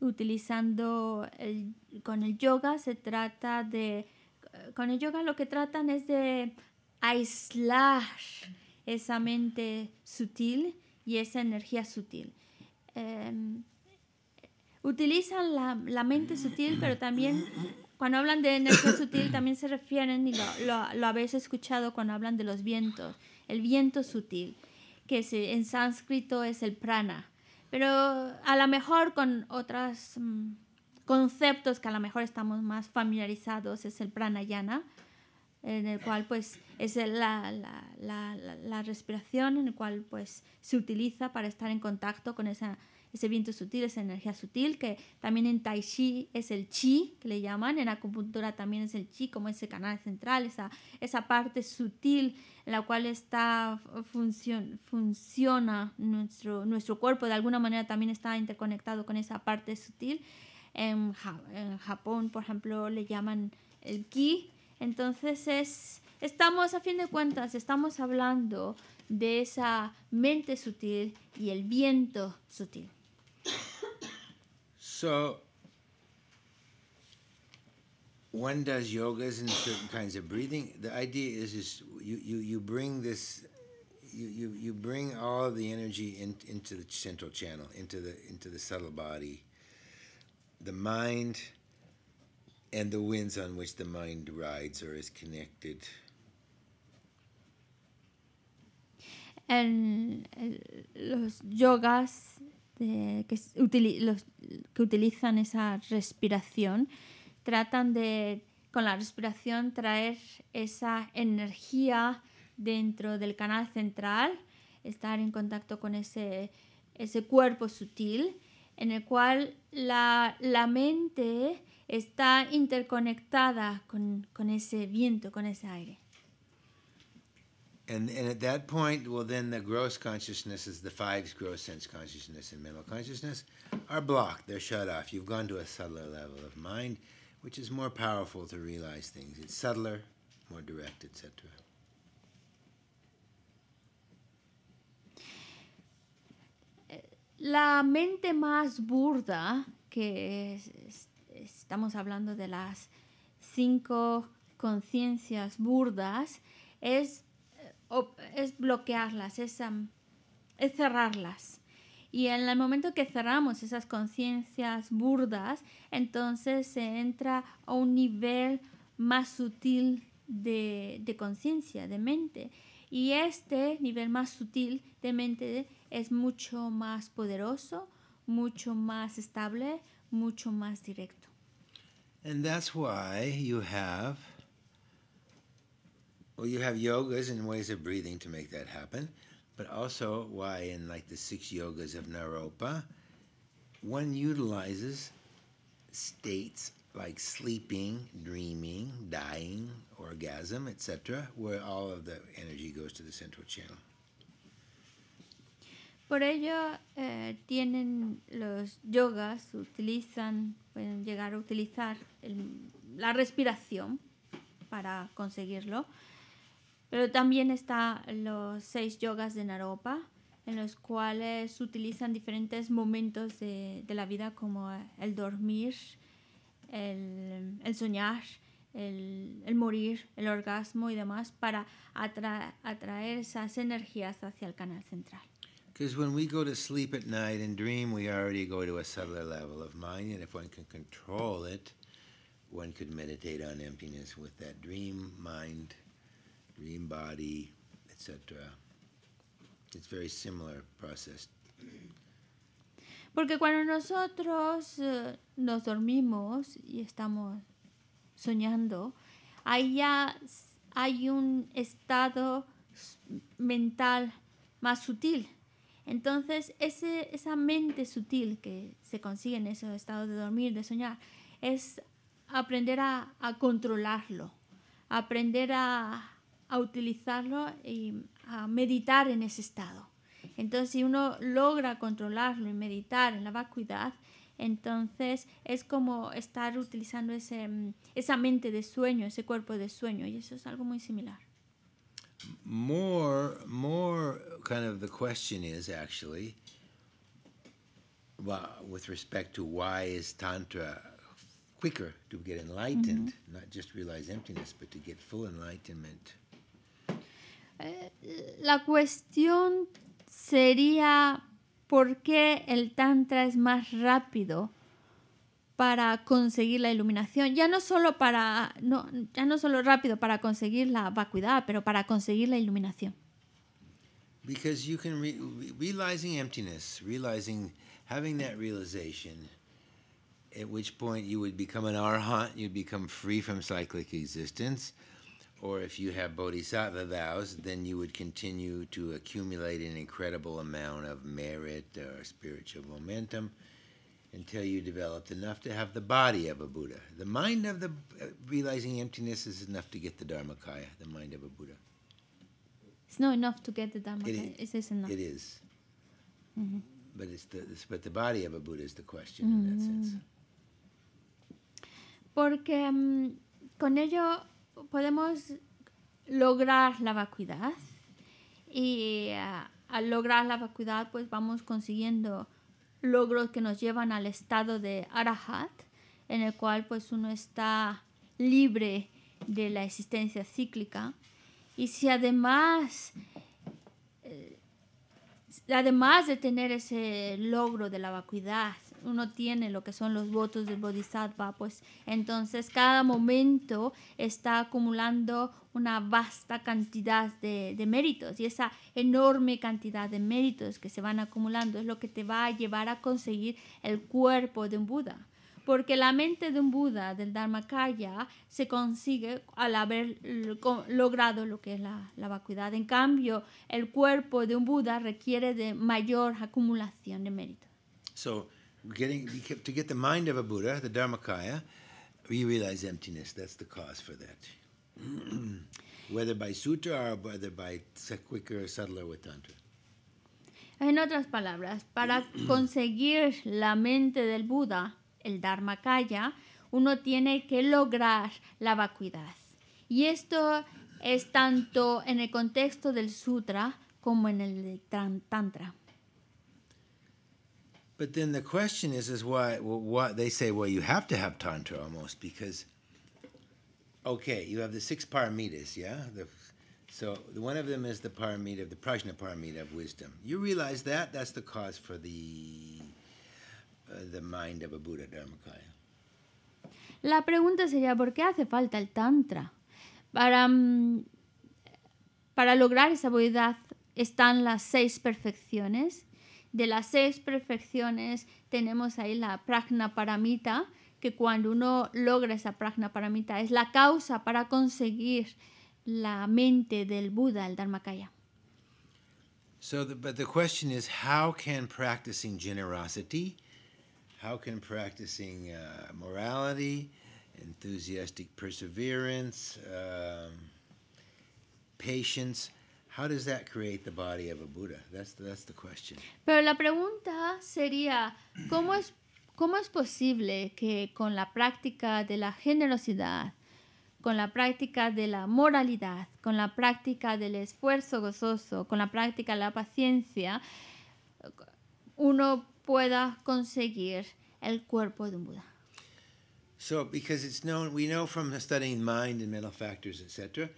utilizando el, con el yoga se trata de con el yoga lo que tratan es de aislar esa mente sutil y esa energía sutil. Em, utilizan la, mente sutil, pero también cuando hablan de energía sutil también se refieren, y lo, habéis escuchado cuando hablan de los vientos, el viento sutil, que en sánscrito es el prana. Pero a lo mejor con otros mm, conceptos que a lo mejor estamos más familiarizados es el pranayana, en el cual pues es la, la, la, la respiración, en el cual pues se utiliza para estar en contacto con esa ese viento sutil, esa energía sutil, que también en tai chi es el chi, que le llaman, en acupuntura también es el chi, como ese canal central, esa, esa parte sutil en la cual está, eh, funciona nuestro, nuestro cuerpo, de alguna manera también está interconectado con esa parte sutil. En, Japón, por ejemplo, le llaman el ki. Entonces es, estamos, a fin de cuentas, estamos hablando de esa mente sutil y el viento sutil. So, one does yogas and certain kinds of breathing. The idea is is you, you, you bring this, you, you, you bring all the energy in, into the central channel, into the, into the subtle body, the mind, and the winds on which the mind rides or is connected. And eh, los yogas Este, que, que utilizan esa respiración tratan de con la respiración traer esa energía dentro del canal central, estar en contacto con ese, ese cuerpo sutil en el cual la, mente está interconectada con ese viento, con ese aire. and, and at that point, well, then the gross consciousness is the five gross sense consciousness and mental consciousness are blocked. They're shut off. You've gone to a subtler level of mind, which is more powerful to realize things. It's subtler, more direct, etc. La mente más burda, que es, es, estamos hablando de las cinco conciencias burdas, es es bloquearlas, es, es cerrarlas. Y en el momento que cerramos esas conciencias burdas, entonces se entra a un nivel más sutil de, de conciencia, de mente. Y este nivel más sutil de mente es mucho más poderoso, mucho más estable, mucho más directo. And that's why you have Well, you have yogas and ways of breathing to make that happen, but also why in like the six yogas of Naropa, one utilizes states like sleeping, dreaming, dying, orgasm, etc., where all of the energy goes to the central channel. Por ello, eh, tienen los yogas, utilizan, pueden llegar a utilizar el, la respiración para conseguirlo. Pero también está los seis yogas de Naropa, en los cuales utilizan diferentes momentos de, de la vida como el dormir, el, el soñar, el, el, morir, el orgasmo y demás para atraer esas energías hacia el canal central. Because when we go to sleep at night and dream, we already go to a subtler level of mind, and if one can control it, one could meditate on emptiness with that dream mind similar Porque cuando nosotros eh, nos dormimos y estamos soñando, ahí ya hay un estado mental más sutil. Entonces, ese, esa mente sutil que se consigue en esos estados de dormir, de soñar, es aprender a, a controlarlo, aprender a, a utilizarlo y a meditar en ese estado. Entonces, si uno logra controlarlo y meditar en la vacuidad, entonces es como estar utilizando ese, mm, esa mente de sueño, ese cuerpo de sueño, y eso es algo muy similar. More, more kind of the question is actually, well, with respect to why is Tantra quicker to get enlightened, mm-hmm. not just realize emptiness, but to get full enlightenment la cuestión sería por qué el Tantra es más rápido para conseguir la iluminación, ya no solo para no, ya no solo rápido para conseguir la vacuidad, pero para conseguir la iluminación. Because you can realizing emptiness, realizing having that realization, at which point you would become an arhat, you'd become free from cyclic existence. Or if you have bodhisattva vows, then you would continue to accumulate an incredible amount of merit or spiritual momentum until you developed enough to have the body of a Buddha. The mind of the uh, realizing emptiness is enough to get the Dharmakaya, the mind of a Buddha. It's not enough to get the Dharmakaya. It is, this enough. It is. Mm-hmm. But it's the it's, but the body of a Buddha is the question mm-hmm. in that mm-hmm. sense. Porque um, con ello podemos lograr la vacuidad y eh, al lograr la vacuidad pues vamos consiguiendo logros que nos llevan al estado de arahat en el cual pues uno está libre de la existencia cíclica y si además eh, además de tener ese logro de la vacuidad uno tiene lo que son los votos del bodhisattva, pues entonces cada momento está acumulando una vasta cantidad de, de, méritos y esa enorme cantidad de méritos que se van acumulando es lo que te va a llevar a conseguir el cuerpo de un Buda. Porque la mente de un Buda, del Dharmakaya, se consigue al haber logrado lo que es la, la vacuidad. En cambio, el cuerpo de un Buda requiere de mayor acumulación de méritos getting to get the mind of a Buddha, the Dharmakaya, we realize emptiness. That's the cause for that. whether by sutra or whether by quicker, subtler with tantra. En otras palabras, para conseguir la mente del Buda, el Dharmakaya, uno tiene que lograr la vacuidad. Y esto es tanto en el contexto del sutra como en el tantra. But then the question is, is why? Well, why they say? Well, you have to have tantra almost because. Okay, you have the six paramitas, yeah. The, so one of them is the paramita, the prajna paramita of wisdom. You realize that that's the cause for the uh, the mind of a Buddha Dharmakaya. La pregunta sería ¿por qué hace falta el tantra? Para mm, para lograr esa boidad? están las seis perfecciones De las seis perfecciones tenemos ahí la prajna paramita, que cuando uno logra esa prajna paramita es la causa para conseguir la mente del Buda, el Dharmakaya. So, the, but the question is, how can practicing generosity, how can practicing uh, morality, enthusiastic perseverance, um, patience, How does that create the body of a Buddha? That's the, that's the question. Pero la pregunta sería, ¿cómo es, ¿cómo es posible que con la práctica de la generosidad, con la práctica de la moralidad, con la práctica del esfuerzo gozoso, con la práctica de la paciencia, uno pueda conseguir el cuerpo de un Buddha. So, because it's known, we know from studying mind and mental factors, etc.,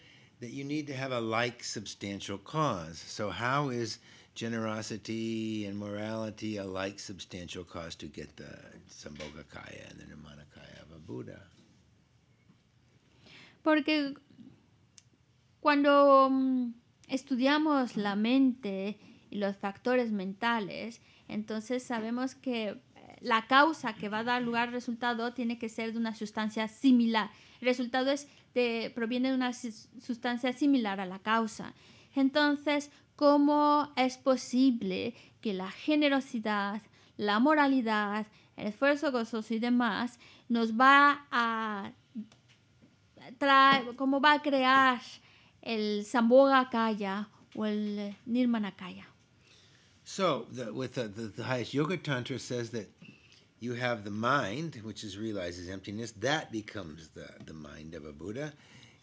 that you need to have a like substantial cause. So, how is generosity and morality a like substantial cause to get the Sambhogakaya and the Nimanakaya of a Buddha? Porque cuando mm, estudiamos la mente y los factores mentales, entonces sabemos que eh, la causa que va a dar lugar al resultado tiene que ser de una sustancia similar. El resultado es de, proviene de una sustancia similar a la causa. Entonces, ¿cómo es posible que la generosidad, la moralidad, el esfuerzo gozoso y demás nos va a cómo va a crear el Samboga o el Nirmanakaya? So, the, with the highest yoga tantra says that you have the mind, which is realizes emptiness, that becomes the, the mind of a Buddha.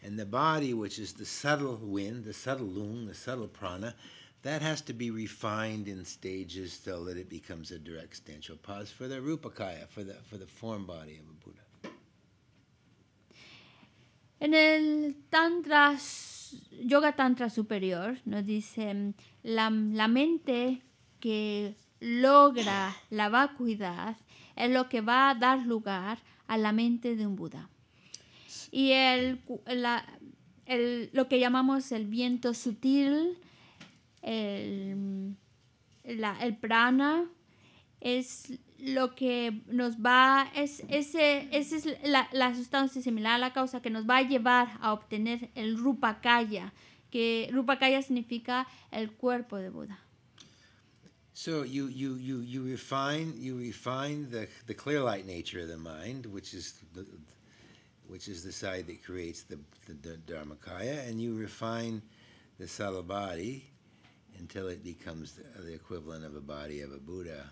And the body, which is the subtle wind, the subtle lung, the subtle prana, that has to be refined in stages so that it becomes a direct stanchial pause for the rupakaya, for the, for the form body of a Buddha. En el Tantra, Yoga Tantra Superior nos dicen la, la mente que logra la vacuidad es lo que va a dar lugar a la mente de un Buda. Y el, lo que llamamos el viento sutil, el, prana, es lo que nos va, es, ese, esa es la, la, sustancia similar a la causa que nos va a llevar a obtener el rupakaya, que rupakaya significa el cuerpo de Buda. So you you you you refine you refine the the clear light nature of the mind, which is the which is the side that creates the, the, the Dharmakaya, and you refine the body until it becomes the, the equivalent of a body of a Buddha.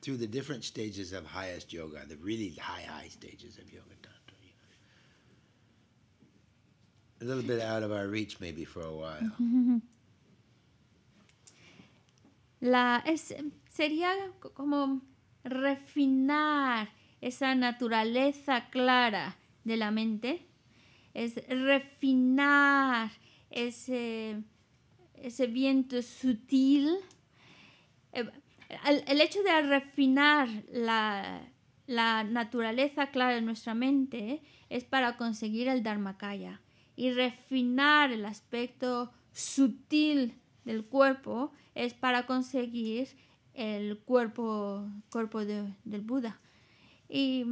Through the different stages of highest yoga, the really high, high stages of yoga tantra. A little bit out of our reach, maybe for a while. la, sería como refinar esa naturaleza clara de la mente, es refinar ese, viento sutil. Eh, el, hecho de refinar la, la naturaleza clara de nuestra mente eh, es para conseguir el Dharmakaya y refinar el aspecto sutil del cuerpo es para conseguir el cuerpo, cuerpo del Buda. Y,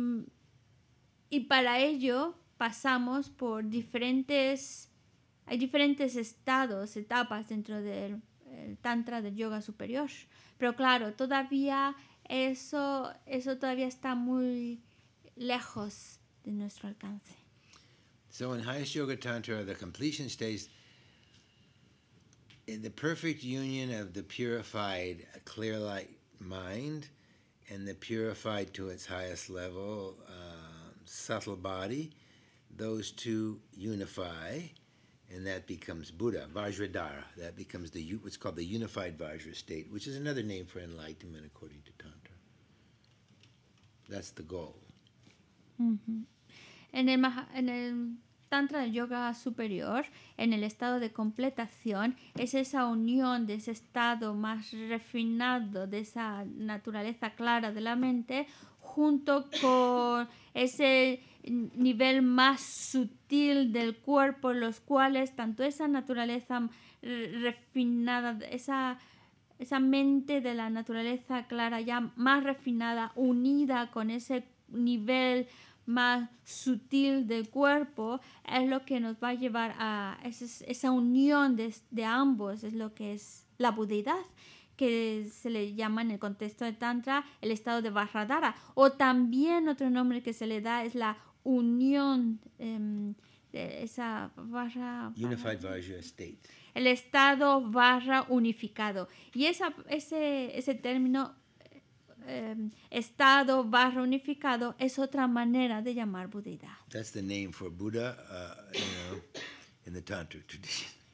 para ello pasamos por diferentes, hay diferentes estados, etapas dentro del Tantra del Yoga Superior. Pero claro, todavía eso, eso todavía está muy lejos de nuestro alcance. So in highest yoga tantra, the completion stage the perfect union of the purified, clear light mind and the purified to its highest level, uh, subtle body, those two unify, and that becomes Buddha, Vajradhara. That becomes the what's called the unified Vajra state, which is another name for enlightenment according to Tantra. That's the goal. Mm -hmm. And then, and then Tantra del yoga superior, en el estado de completación, es esa unión de ese estado más refinado, de esa naturaleza clara de la mente, junto con ese nivel más sutil del cuerpo, los cuales tanto esa naturaleza refinada, esa esa mente de la naturaleza clara ya más refinada, unida con ese nivel más sutil del cuerpo es lo que nos va a llevar a esa, unión de, ambos, es lo que es la budidad, que se le llama en el contexto de Tantra el estado de dara o también otro nombre que se le da es la unión, em, de esa barra... El estado barra unificado. Y esa, ese, ese término Em, estado barra unificado es otra manera de llamar Budeidad. Uh,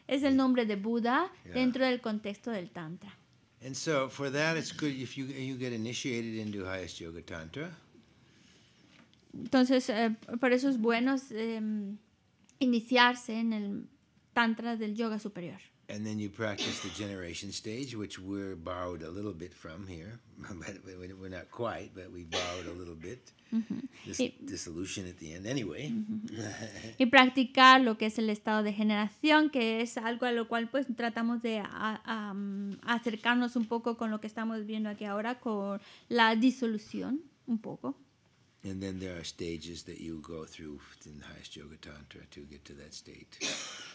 es el nombre de Buda dentro del contexto del tantra. Entonces por eso es bueno em, iniciarse en el tantra del yoga superior. And then you practice the generation stage, which we're borrowed a little bit from here, but we're not quite, but we borrowed a little bit. Mm-hmm. This, dissolution at the end anyway. Mm-hmm. y practicar lo que es el estado de generación, que es algo a lo cual pues tratamos de mm, acercarnos un poco con lo que estamos viendo aquí ahora, con la disolución un poco. And then there are stages that you go through in the highest yoga tantra to get to that state.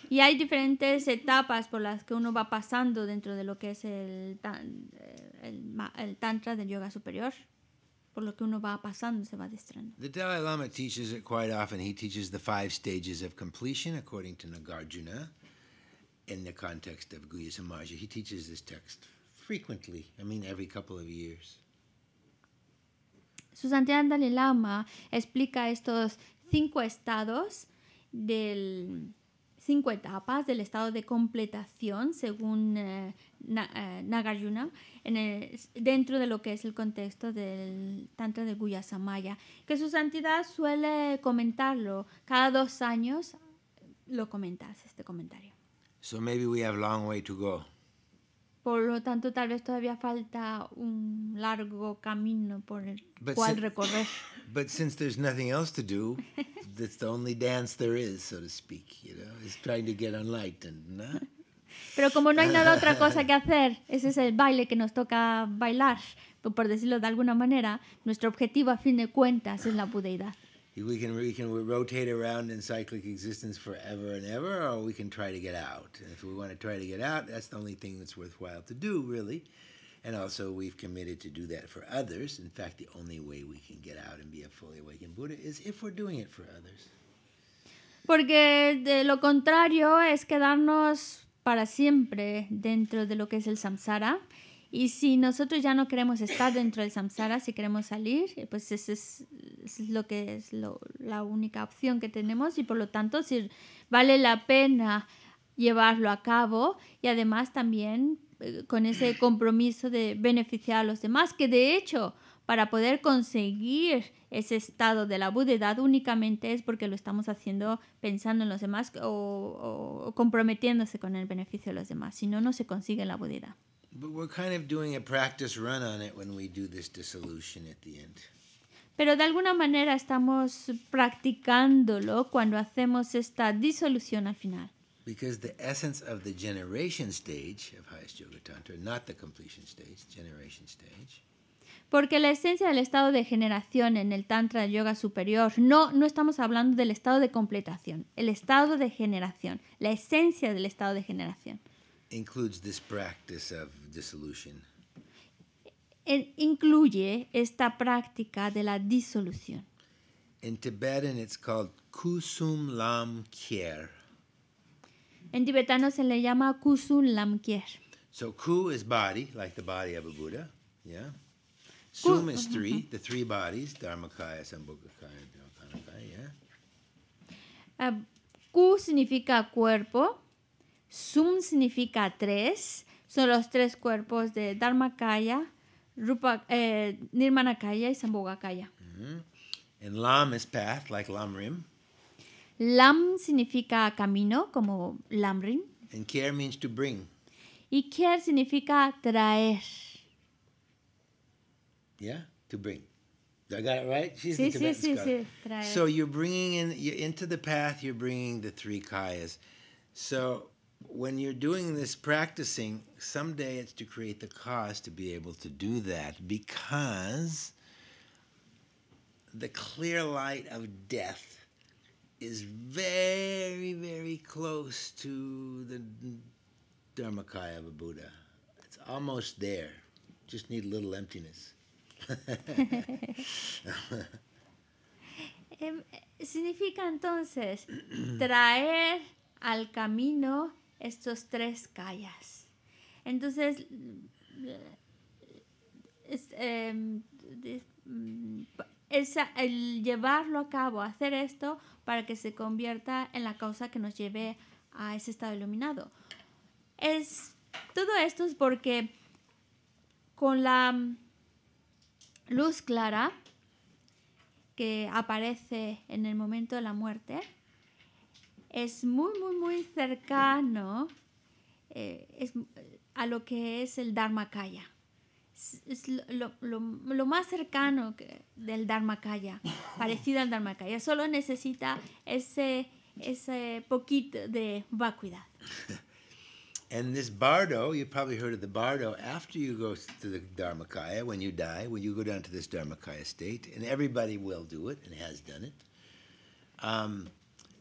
Y hay diferentes etapas por las que uno va pasando dentro de lo que es el, el, el tantra del yoga superior. Por lo que uno va pasando, se va destrando. The Dalai Lama teaches it quite often. He teaches the five stages of completion according to Nagarjuna in the context of Guhyasamaja, He teaches this text frequently. I mean, every couple of years. Su Santidad Dalai Lama explica estos cinco estados del cinco etapas del estado de completación según eh, eh, Nagarjuna en dentro de lo que es el contexto del Tantra de Guyasamaya, que su santidad suele comentarlo cada dos años lo comentas este comentario. So maybe we have long way to go. Por lo tanto, tal vez todavía falta un largo camino por el cual recorrer. Pero como no hay nada otra cosa que hacer, ese es el baile que nos toca bailar, por decirlo de alguna manera, nuestro objetivo a fin de cuentas es la budeidad. we can we can rotate around in cyclic existence forever and ever, or we can try to get out. And if we want to try to get out, that's the only thing that's worthwhile to do, really. And also, we've committed to do that for others. In fact, the only way we can get out and be a fully awakened Buddha is if we're doing it for others. Porque de lo contrario es quedarnos para siempre dentro de lo que es el samsara. Y si nosotros ya no queremos estar dentro del samsara, si queremos salir, eh, pues esa es, lo que es la única opción que tenemos y por lo tanto si vale la pena llevarlo a cabo y además también eh, con ese compromiso de beneficiar a los demás, que de hecho para poder conseguir ese estado de la budedad únicamente es porque lo estamos haciendo pensando en los demás o, comprometiéndose con el beneficio de los demás, si no, no se consigue la budedad. Pero de alguna manera estamos practicándolo cuando hacemos esta disolución al final. Because the essence of the generation stage of highest yoga tantra, not the completion stage, generation stage. Porque la esencia del estado de generación en el Tantra Yoga Superior, no, no estamos hablando del estado de completación, el estado de generación, la esencia del estado de generación includes this practice of dissolution. incluye esta práctica de la disolución. In Tibetan it's called kusum lam Kier. En tibetano se le llama kusum lam Kier. So ku is body, like the body of a Buddha, yeah. Sum is uh-huh, three, uh-huh. the three bodies, Dharmakaya, Sambhogakaya, Dharmakaya, yeah. Uh, ku significa cuerpo. Sum significa tres, son los tres cuerpos de Dharmakaya, Rupa, eh, Nirmanakaya y Sambhogakaya. Kaya. Mm-hmm. And Lam is path, like Lamrim. Lam significa camino, como Lamrim. And Kier means to bring. Y Kier significa traer. Yeah, to bring. I got it right? She's sí, the sí, So you're bringing in, you're into the path, you're bringing the three kayas. So when you're doing this practicing, someday it's to create the cause to be able to do that because the clear light of death is very, very close to the Dharmakaya of a Buddha. It's almost there. Just need a little emptiness. Significa entonces traer al camino estos tres callas. Entonces, es, em, mm, el llevarlo a cabo, hacer esto para que se convierta en la causa que nos lleve a ese estado iluminado. Es, todo esto es porque con la luz clara que aparece en el momento de la muerte, es muy, muy, muy cercano eh, es, a lo que es el Dharmakaya. Es, lo, lo, más cercano del Dharmakaya, parecido al Dharmakaya. Solo necesita ese, ese poquito de vacuidad. And this bardo, you probably heard of the bardo, after you go to the Dharmakaya, when you die, when you go down to this Dharmakaya state, and everybody will do it and has done it, um,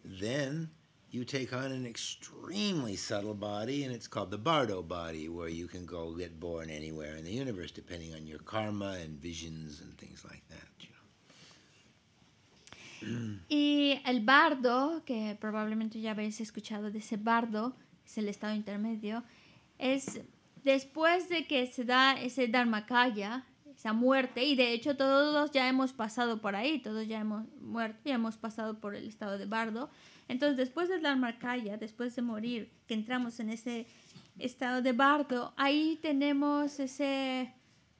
then you take on an extremely subtle body, and it's called the Bardo body, where you can go get born anywhere in the universe, depending on your karma and visions and things like that. You know? Y el bardo, que probablemente ya habéis escuchado de ese bardo, es el estado intermedio, es después de que se da ese dharmakaya, esa muerte. Y de hecho todos ya hemos pasado por ahí, todos ya hemos muerto, y hemos pasado por el estado de bardo. Entonces después de la marcaya, después de morir, que entramos en ese estado de bardo, ahí tenemos ese,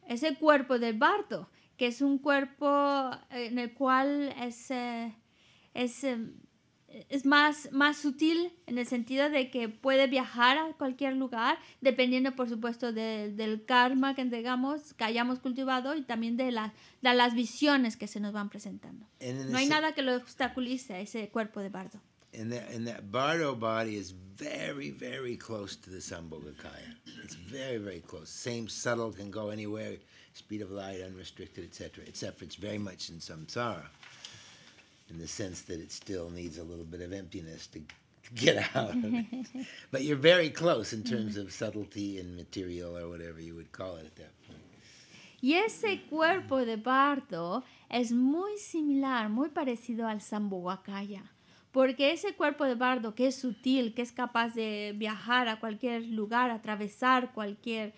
ese cuerpo del bardo, que es un cuerpo eh, en el cual es, eh, es em, es más, más sutil en el sentido de que puede viajar a cualquier lugar, dependiendo por supuesto del karma que tengamos, que hayamos cultivado y también de, la, de las visiones que se nos van presentando. No hay nada que lo obstaculice a ese cuerpo de bardo. And, the, bardo body is very, very close to the Sambhogakaya. It's very, very close. Same subtle can go anywhere, speed of light, unrestricted, etc., for It's very much in samsara in the sense that it still needs a little bit of emptiness to get out of it. but you're very close in terms of subtlety and material or whatever you would call it at that point. Y ese cuerpo de bardo es muy similar, muy parecido al guacaya porque ese cuerpo de bardo que es sutil, que es capaz de viajar a cualquier lugar, atravesar cualquier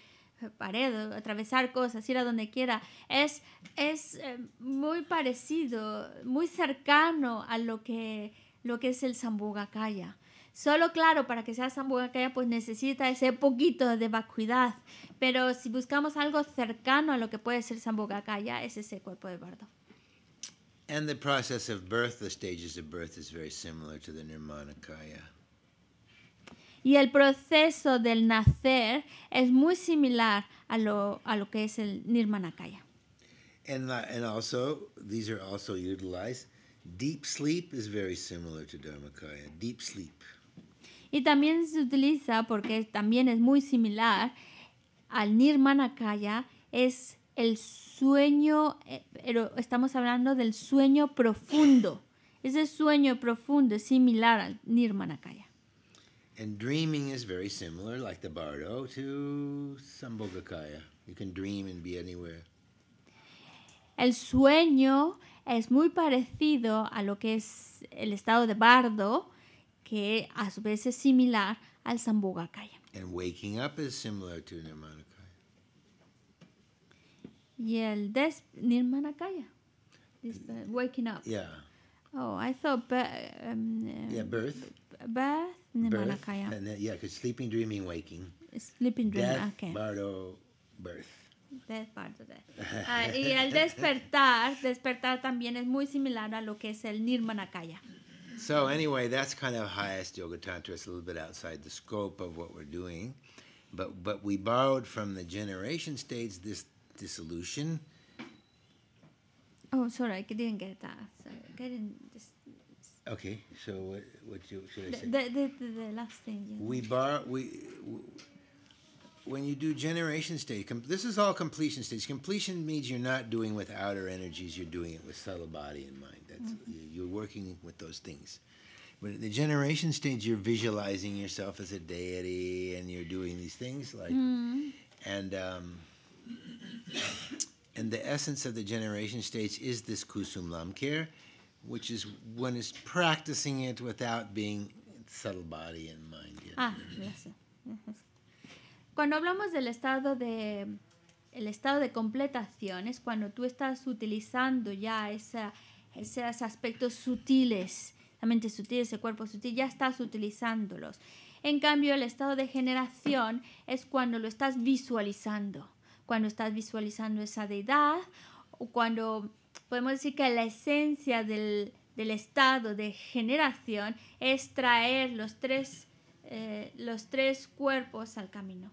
pared, atravesar cosas, ir a donde quiera. Es, es eh, muy parecido, muy cercano a lo que, lo que es el Sambhogakaya. Solo claro, para que sea Sambhogakaya, pues necesita ese poquito de vacuidad. Pero si buscamos algo cercano a lo que puede ser Sambhogakaya, es ese cuerpo de bardo. similar y el proceso del nacer es muy similar a lo, a lo que es el Nirmanakaya. Uh, also, these are also Deep sleep is very similar to Deep sleep. Y también se utiliza porque también es muy similar al Nirmanakaya, es el sueño, eh, pero estamos hablando del sueño profundo. Ese sueño profundo es similar al Nirmanakaya. And dreaming is very similar, like the bardo, to Sambhogakaya. You can dream and be anywhere. El sueño es muy parecido a lo que es el estado de bardo, que a su vez es similar al Sambhogakaya. And waking up is similar to Nirmanakaya. Y el des Nirmanakaya. Is waking up. Yeah. Oh, I thought. Um, yeah, birth. Birth birth, and then, yeah, because sleeping, dreaming, waking. Sleeping, dreaming, death, okay. Bardo, birth. Death, bardo, death. Ah, y el despertar, despertar también es muy similar a lo que es el Nirmanakaya. So anyway, that's kind of highest yoga tantra. It's a little bit outside the scope of what we're doing, but but we borrowed from the generation states this dissolution. Oh, sorry, I didn't get that. Sorry, I didn't just. Okay, so what, what should I say? The, the, the, the last thing. Yeah. We borrow, we, when you do generation stage, com- this is all completion stage. Completion means you're not doing with outer energies, you're doing it with subtle body and mind. That's, mm-hmm. You're working with those things. But in the generation stage, you're visualizing yourself as a deity and you're doing these things like, mm and, um, and the essence of the generation stage is this kusum lamkir Ah, Cuando hablamos del estado de el estado de completación es cuando tú estás utilizando ya esa, esos aspectos sutiles, la mente sutil, ese cuerpo sutil, ya estás utilizándolos. En cambio, el estado de generación es cuando lo estás visualizando, cuando estás visualizando esa deidad o cuando podemos decir que la esencia del, del estado de generación es traer los tres, eh, los tres cuerpos al camino.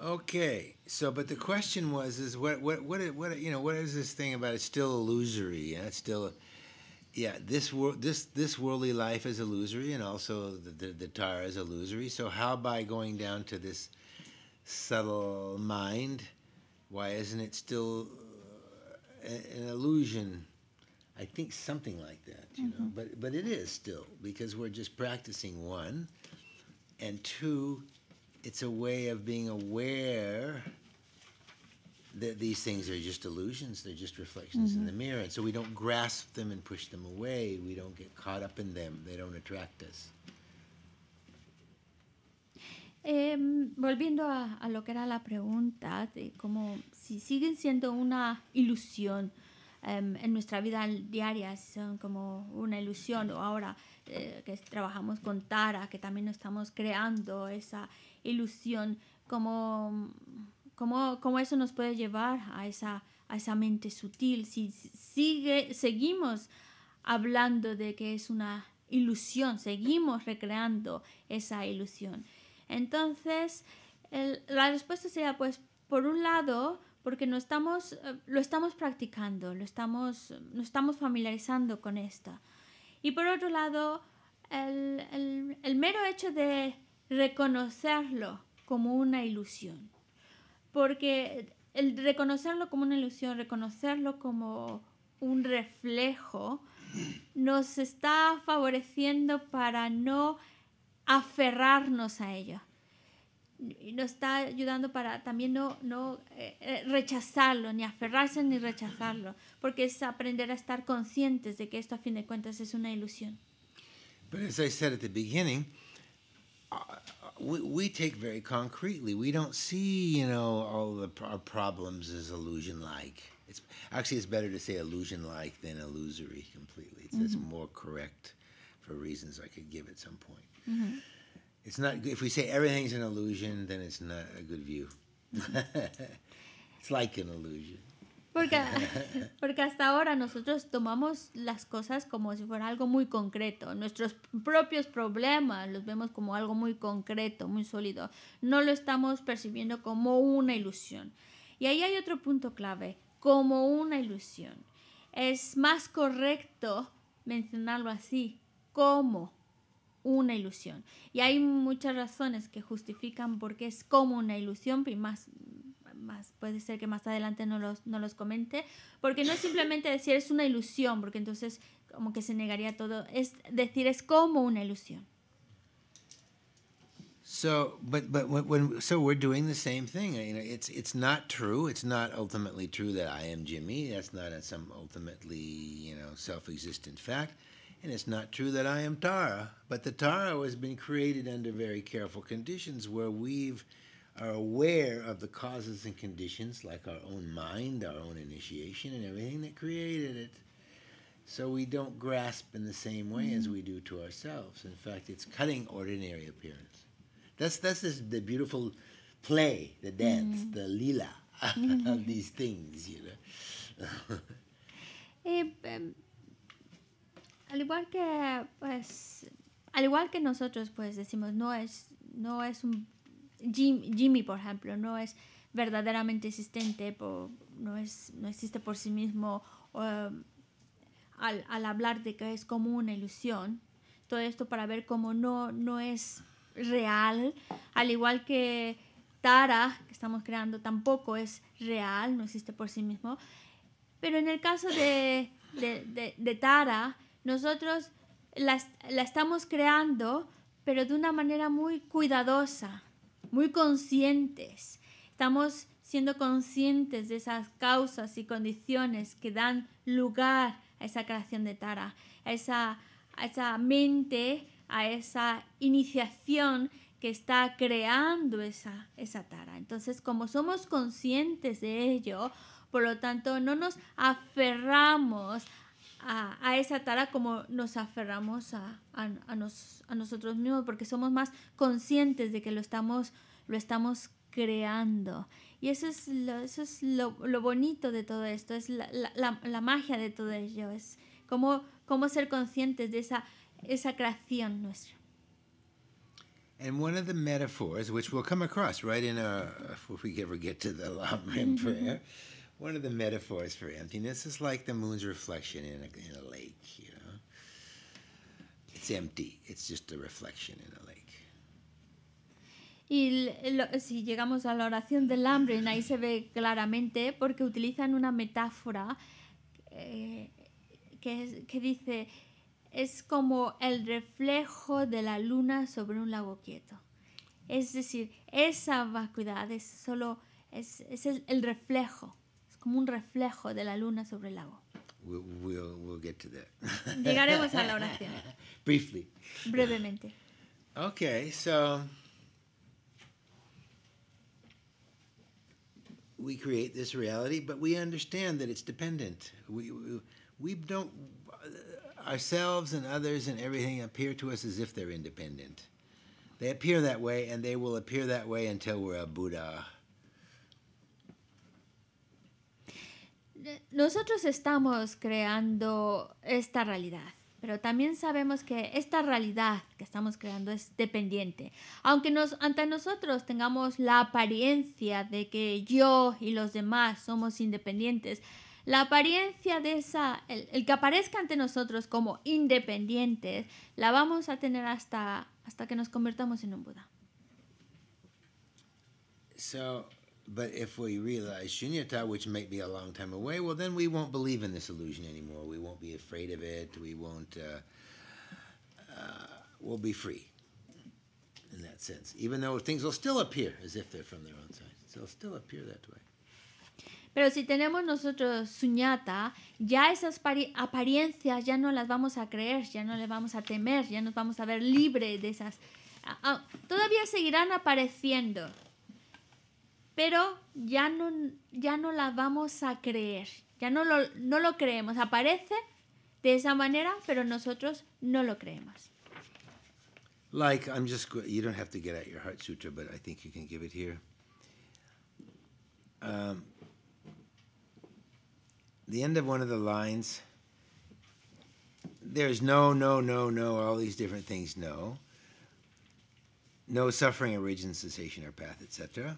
Okay, so but the question was is what what what what you know what is this thing about? It's still illusory. Yeah, it's still, yeah. This world this this worldly life is illusory, and also the, the the Tara is illusory. So how by going down to this subtle mind, why isn't it still an illusion. I think something like that, you mm -hmm. know. Mm-hmm. But but it is still because we're just practicing one, and two, it's a way of being aware that these things are just illusions. They're just reflections mm -hmm. in the mm-hmm. mirror, and so we don't grasp them and push them away. We don't get caught up in them. They don't attract us. volviendo a, a, lo que era la pregunta de cómo si siguen siendo una ilusión em, en nuestra vida diaria, son como una ilusión, o ahora eh, que trabajamos con Tara, que también estamos creando esa ilusión, como, eso nos puede llevar a esa, a esa mente sutil, si sigue, seguimos hablando de que es una ilusión, seguimos recreando esa ilusión. Entonces, la respuesta sería, pues, por un lado, porque no estamos, eh, lo estamos practicando, lo estamos, nos estamos familiarizando con esto. Y por otro lado, el, el, el mero hecho de reconocerlo como una ilusión, porque el reconocerlo como una ilusión, reconocerlo como un reflejo, nos está favoreciendo para no aferrarnos a ella. lo está ayudando para también no, no eh, eh, rechazarlo, ni aferrarse ni rechazarlo, porque es aprender a estar conscientes de que esto a fin de cuentas es una ilusión. But as I said at the beginning, uh, we, we take very concretely. We don't see, you know, all the, our problems as illusion-like. It's actually it's better to say illusion-like than illusory completely. It's, mm -hmm. more correct for reasons I could give at some point. Mm -hmm. It's not if we say everything's an illusion, then it's not a good view. it's like an illusion. Porque, porque hasta ahora nosotros tomamos las cosas como si fuera algo muy concreto. Nuestros propios problemas los vemos como algo muy concreto, muy sólido. No lo estamos percibiendo como una ilusión. Y ahí hay otro punto clave, como una ilusión. Es más correcto mencionarlo así, como una ilusión. Y hay muchas razones que justifican por qué es como una ilusión, y más, más, puede ser que más adelante no los, no los comente, porque no es simplemente decir es una ilusión, porque entonces como que se negaría todo, es decir es como una ilusión. So, but but when, so we're doing the same thing. You know, it's it's not true. It's not ultimately true that I am Jimmy. That's not some ultimately you know self-existent fact. And it's not true that I am Tara, but the Tara has been created under very careful conditions where we are aware of the causes and conditions, like our own mind, our own initiation, and everything that created it. So we don't grasp in the same way as mm. we do to ourselves. In fact, it's cutting ordinary appearance. That's that's the beautiful play, the dance, mm. the lila mm-hmm. of these things, you know. Eh, um, al igual que, pues, al igual que nosotros, pues decimos, no es, no es un Jimmy, por ejemplo, no es verdaderamente existente, no, es, no existe por sí mismo. al, hablar de que es como una ilusión, todo esto para ver cómo no, no es real, al igual que Tara, que estamos creando, tampoco es real, no existe por sí mismo. Pero en el caso de Tara, nosotros la, la estamos creando, pero de una manera muy cuidadosa, muy conscientes. Estamos siendo conscientes de esas causas y condiciones que dan lugar a esa creación de Tara, a esa, esa mente, a esa iniciación que está creando esa, esa tara. Entonces, como somos conscientes de ello, por lo tanto, no nos aferramos a, a, esa tara como nos aferramos a, a, a, a, nosotros mismos porque somos más conscientes de que lo estamos, lo estamos creando. Y eso es lo, eso es lo, lo bonito de todo esto, es la, la, la, magia de todo ello, es cómo, cómo ser conscientes de esa, esa creación nuestra. one of the metaphors, which we'll come across right in a, if we ever get to one of the metaphors for emptiness is like the moon's reflection in a, in a lake, you know. It's empty, it's just a reflection in a lake. Y si llegamos a la oración del hambre, ahí se ve claramente porque utilizan una metáfora eh, que, que dice, es como el reflejo de la luna sobre un lago quieto. Es decir, esa vacuidad es solo es, es el reflejo como un reflejo de la luna sobre el lago. We'll, we'll, we'll get to that. Llegaremos a la oración. Briefly. Brevemente. Okay, so we create this reality, but we understand that it's dependent. We, we, we don't, uh, ourselves and others and everything appear to us as if they're independent. They appear that way and they will appear that way until we're a Buddha nosotros estamos creando esta realidad, pero también sabemos que esta realidad que estamos creando es dependiente. Aunque nos, ante nosotros tengamos la apariencia de que yo y los demás somos independientes, la apariencia de esa, el, que aparezca ante nosotros como independientes, la vamos a tener hasta, hasta que nos convertamos en un Buda. So, But if we realize shunyata, which may be a long time away, well, then we won't believe in this illusion anymore. We won't be afraid of it. We won't. Uh, uh, we'll be free in that sense. Even though things will still appear as if they're from their own side, they'll still appear that way. Pero si tenemos nosotros suñata, ya esas apariencias ya no las vamos a creer, ya no le vamos a temer, ya nos vamos a ver libre de esas. Ah, ah, todavía seguirán apareciendo, pero ya no, ya no la vamos a creer, ya no lo, no lo creemos. Aparece de esa manera, pero nosotros no lo creemos. Like, I'm just, you don't have to get out your Heart Sutra, but I think you can give it here. Um, the end of one of the lines, there's no, no, no, no, all these different things, no. No suffering, origin, cessation, or path, etc.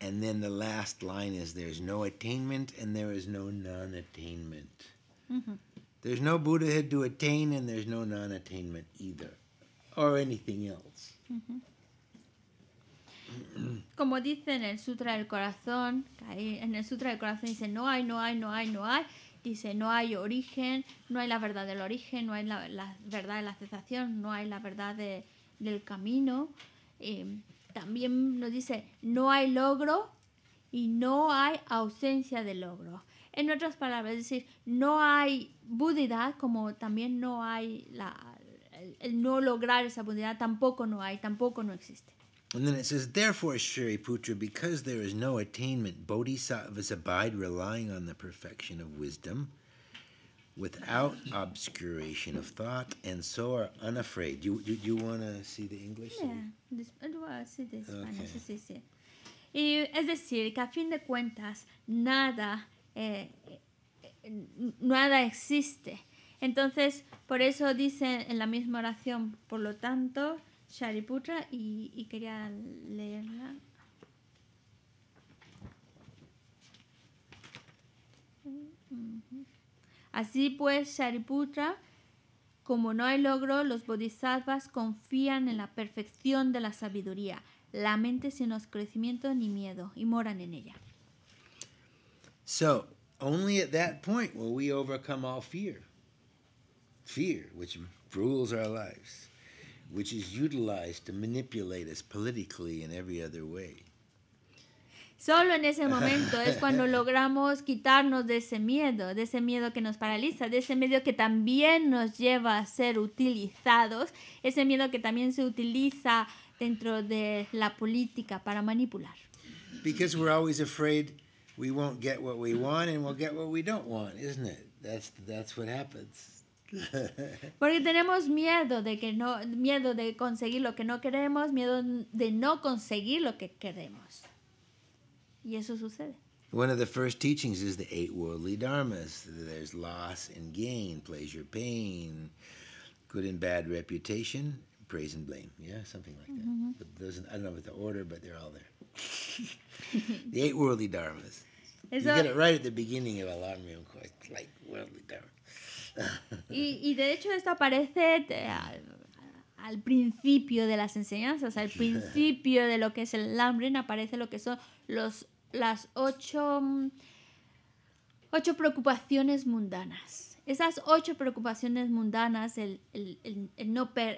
And then the last line is there's no attainment and there is no non attainment. Mm-hmm. There's no Buddhahood to attain and there's no non attainment either, or anything else. Mm-hmm. Como dice en el Sutra del Corazón, en el Sutra del Corazón dice no hay, no hay, no hay, no hay. Dice no hay origen, no hay la verdad del origen, no hay la, la verdad de la cesación, no hay la verdad de, del camino. Eh, también nos dice, no hay logro y no hay ausencia de logro. En otras palabras, es decir, no hay budidad como también no hay la, el, no lograr esa budidad, tampoco no hay, tampoco no existe. And then it says, Therefore, Shariputra, because there is no attainment, bodhisattvas abide relying on the perfection of wisdom without obscuration of thought, and so are unafraid. You you, you want to see the English? Yeah, this, sí, the Spanish, sí, sí. es decir, que a fin de cuentas, nada, eh, eh, nada existe. Entonces, por eso dicen en la misma oración, por lo tanto, Shariputra, y, quería leerla. Mm, Así pues, Shariputra, como no hay logro, los bodhisattvas confían en la perfección de la sabiduría, la mente sin oscurecimiento ni miedo, y moran en ella. So, only at that point will we overcome all fear. Fear, which rules our lives, which is utilized to manipulate us politically in every other way. Solo en ese momento es cuando logramos quitarnos de ese miedo, de ese miedo que nos paraliza, de ese miedo que también nos lleva a ser utilizados, ese miedo que también se utiliza dentro de la política para manipular. Because we're always afraid we won't get what we want and we'll get what we don't want, isn't it? That's what happens. Porque tenemos miedo de que no miedo de conseguir lo que no queremos, miedo de no conseguir lo que queremos. Y eso sucede. One of the first teachings is the eight worldly dharmas. There's loss and gain, pleasure, pain, good and bad reputation, praise and blame. Yeah, something like that. Mm -hmm. But those, I don't know about the order, but they're all there. the eight worldly dharmas. Eso, you get it right at the beginning of Alarm Room Course, like worldly dharmas. y, y de hecho esto aparece eh, al principio de las enseñanzas, al principio de lo que es el Lamrin aparece lo que son los las ocho, mm, ocho preocupaciones mundanas. Esas ocho preocupaciones mundanas, el, no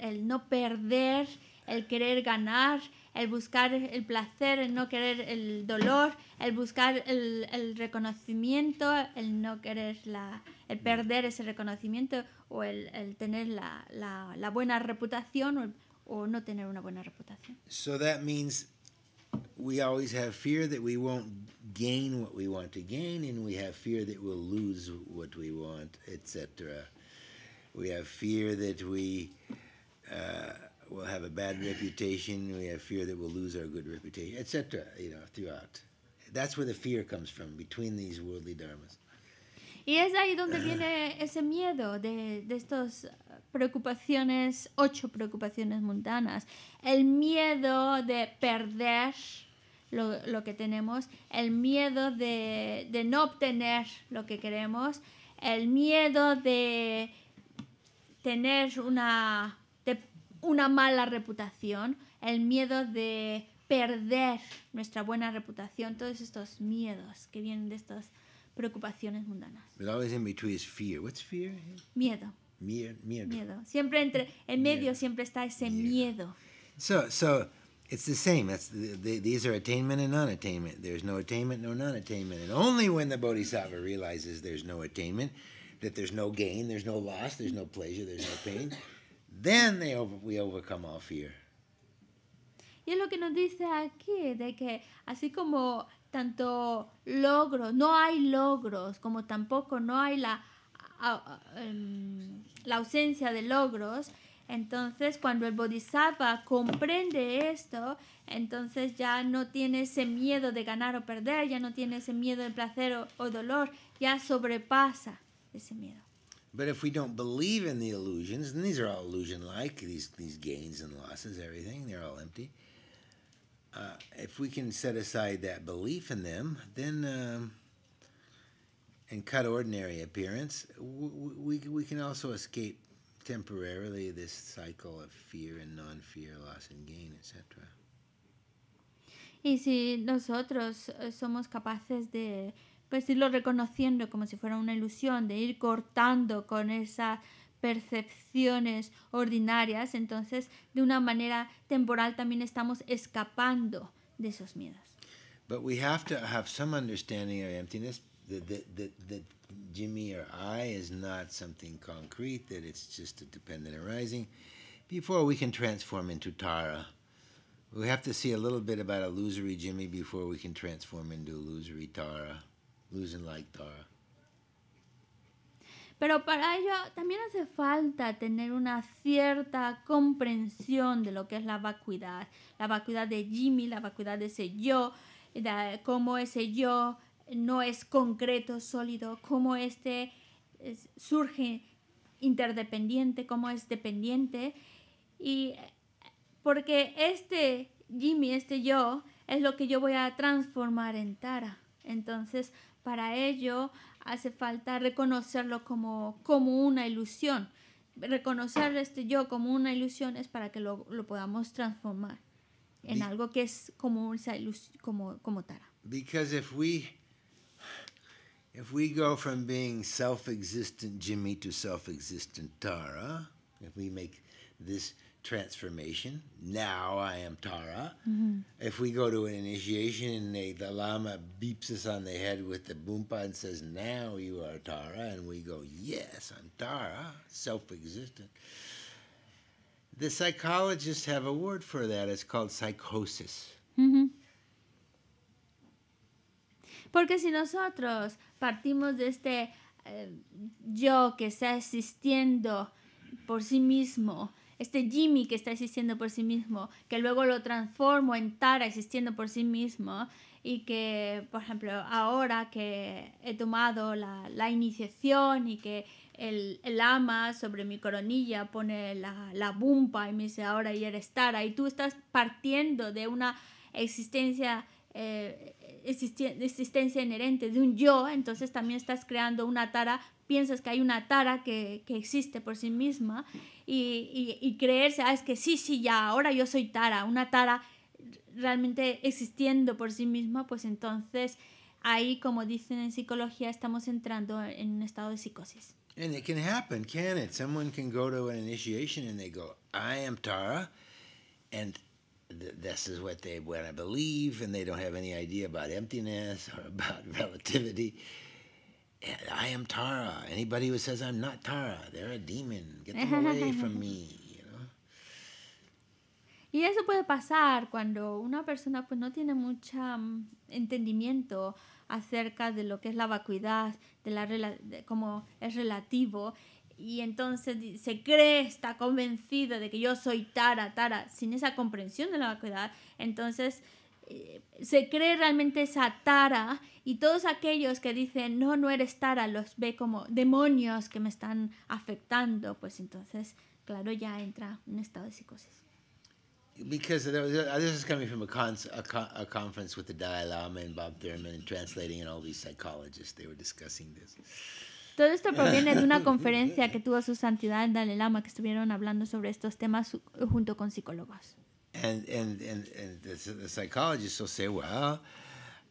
el no perder, el querer ganar, el buscar el placer, el no querer el dolor, el buscar el, reconocimiento, el no querer la, el perder ese reconocimiento o el, tener la, buena reputación o, o, no tener una buena reputación. So that means we always have fear that we won't gain what we want to gain, and we have fear that we'll lose what we want, etc. We have fear that we uh, will have a bad reputation. We have fear that we'll lose our good reputation, etc. You know, throughout. That's where the fear comes from between these worldly dharmas. Y es ahí donde viene ese miedo de, de estas preocupaciones, ocho preocupaciones mundanas. El miedo de perder lo, lo que tenemos, el miedo de, de, no obtener lo que queremos, el miedo de tener una, una mala reputación, el miedo de perder nuestra buena reputación, todos estos miedos que vienen de estas preocupaciones mundanas. But Miedo. Miedo. Miedo. Siempre entre en medio siempre está ese miedo. miedo. It's the same. That's the, the, these are attainment and non-attainment. There's no attainment, no non-attainment. And only when the bodhisattva realizes there's no attainment, that there's no gain, there's no loss, there's no pleasure, there's no pain, then they over, we overcome all fear. Y es lo que nos dice aquí, de que así como tanto logros, no hay logros, como tampoco no hay la, um, la ausencia de logros, Entonces, cuando el bodhisattva comprende esto, entonces ya no tiene ese miedo de ganar o perder, ya no tiene ese miedo de placer o, dolor, ya sobrepasa ese miedo. But if we don't believe in the illusions, and these are all illusion-like, these, these gains and losses, everything, they're all empty. Uh, if we can set aside that belief in them, then um, and cut ordinary appearance, we, we can also escape temporarily this cycle of fear and non-fear, loss and gain, etc. Y si nosotros eh, somos capaces de pues irlo reconociendo como si fuera una ilusión, de ir cortando con esas percepciones ordinarias, entonces de una manera temporal también estamos escapando de esos miedos. But we have to have some understanding of emptiness that, that, that Jimmy or I is not something concrete, that it's just a dependent arising. Before we can transform into Tara, we have to see a little bit about illusory Jimmy before we can transform into illusory Tara, losing like Tara. Pero para ello también hace falta tener una cierta comprensión de lo que es la vacuidad, la vacuidad de Jimmy, la vacuidad de ese yo, de cómo ese yo no es concreto, sólido, como este surge interdependiente, como es dependiente. Y porque este Jimmy, este yo, es lo que yo voy a transformar en Tara. Entonces, para ello hace falta reconocerlo como, como una ilusión. Reconocer este yo como una ilusión es para que lo, podamos transformar en algo que es como, como, como Tara. If we go from being self existent Jimmy to self existent Tara, if we make this transformation, now I am Tara. Mm-hmm. If we go to an initiation and they, the Lama beeps us on the head with the boompa and says, Now you are Tara, and we go, Yes, I'm Tara, self existent. The psychologists have a word for that. It's called psychosis. Mm-hmm. Porque si nosotros partimos de este eh, yo que está existiendo por sí mismo, este Jimmy que está existiendo por sí mismo, que luego lo transformo en Tara existiendo por sí mismo, y que, por ejemplo, ahora que he tomado la, la iniciación y que el, ama sobre mi coronilla pone la, la bumpa y me dice ahora y eres Tara, y tú estás partiendo de una existencia eh, existencia inherente de un yo, entonces también estás creando una tara, piensas que hay una tara que, que existe por sí misma y, y, creerse, ah, es que sí, sí, ya, ahora yo soy tara, una tara realmente existiendo por sí misma, pues entonces ahí, como dicen en psicología, estamos entrando en un estado de psicosis. y it can happen, can Someone can go to an initiation and they Tara, and this is what they want to believe, and they don't have any idea about emptiness or about relativity. I am Tara. Anybody who says I'm not Tara, they're a demon. Get them away from me. You know? Y eso puede pasar cuando una persona pues no tiene mucho mm, entendimiento acerca de lo que es la vacuidad, de la de cómo es relativo y entonces se cree, está convencido de que yo soy Tara, Tara, sin esa comprensión de la vacuidad, entonces eh, se cree realmente esa Tara y todos aquellos que dicen, no, no eres Tara, los ve como demonios que me están afectando, pues entonces, claro, ya entra un estado de psicosis. because uh, this coming from conference with the Dalai Lama Bob Thurman translating and all these psychologists. They were todo esto proviene de una conferencia que tuvo su santidad el Dalai Lama, que estuvieron hablando sobre estos temas junto con psicólogos. And, and, and, and the, en psychologists will say, well,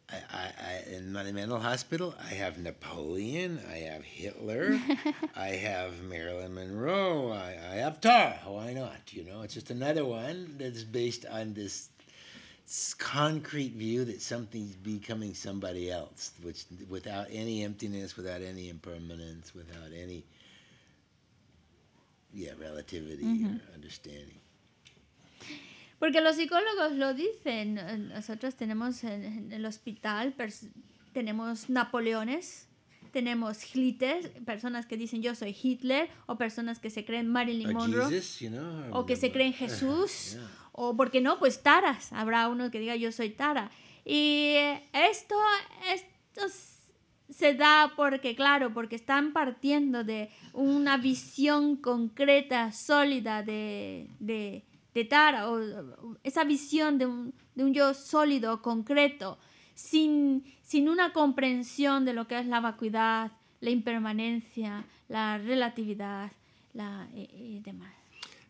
I, I, in my mental hospital, I have Napoleon, I have Hitler, I have Marilyn Monroe, I, I have Tara. Why not? You know, it's just another one that's based on this concrete view that something's becoming somebody else, which without any emptiness, without any impermanence, without any yeah, relativity mm -hmm. or understanding. Porque los psicólogos lo dicen, eh, nosotros tenemos en, en el hospital, tenemos Napoleones tenemos Hitler, personas que dicen yo soy Hitler, o personas que se creen Marilyn Monroe, o que se creen Jesús, o porque no, pues Taras, habrá uno que diga yo soy Tara. Y esto, esto se da porque, claro, porque están partiendo de una visión concreta, sólida de, de, de Tara, esa visión de un, de un yo sólido, concreto sin, sin una comprensión de lo que es la vacuidad, la impermanencia, la relatividad la, y, eh, y eh, demás.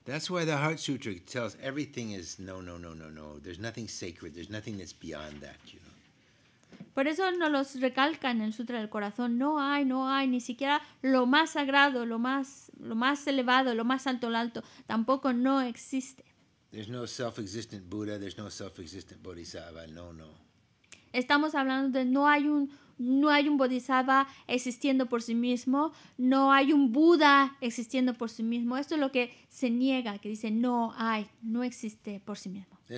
That's why the Heart Sutra tells everything is no, no, no, no, no. There's nothing sacred. There's nothing that's beyond that, you know. Por eso nos los recalca en el Sutra del Corazón. No hay, no hay, ni siquiera lo más sagrado, lo más, lo más elevado, lo más alto, lo alto, tampoco no existe. There's no self-existent Buddha. There's no self-existent Bodhisattva. No, no. Estamos hablando de no hay un no hay un bodhisattva existiendo por sí mismo, no hay un Buda existiendo por sí mismo. Esto es lo que se niega, que dice no hay, no existe por sí mismo. Esa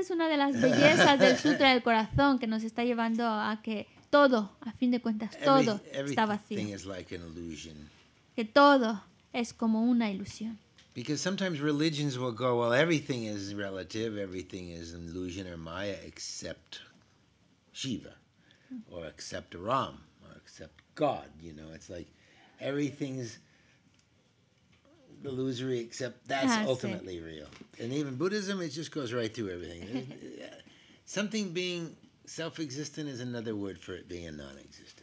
es una de las bellezas del Sutra del Corazón que nos está llevando a que todo, a fin de cuentas, todo está vacío. que todo es como una ilusión. Because sometimes religions will go, well, everything is relative, everything is illusion or Maya except Shiva, or except Ram, or except God. You know, it's like everything's illusory except that's, ultimately it. real. And even Buddhism, it just goes right through everything. Something being self existent is another word for it being non existent.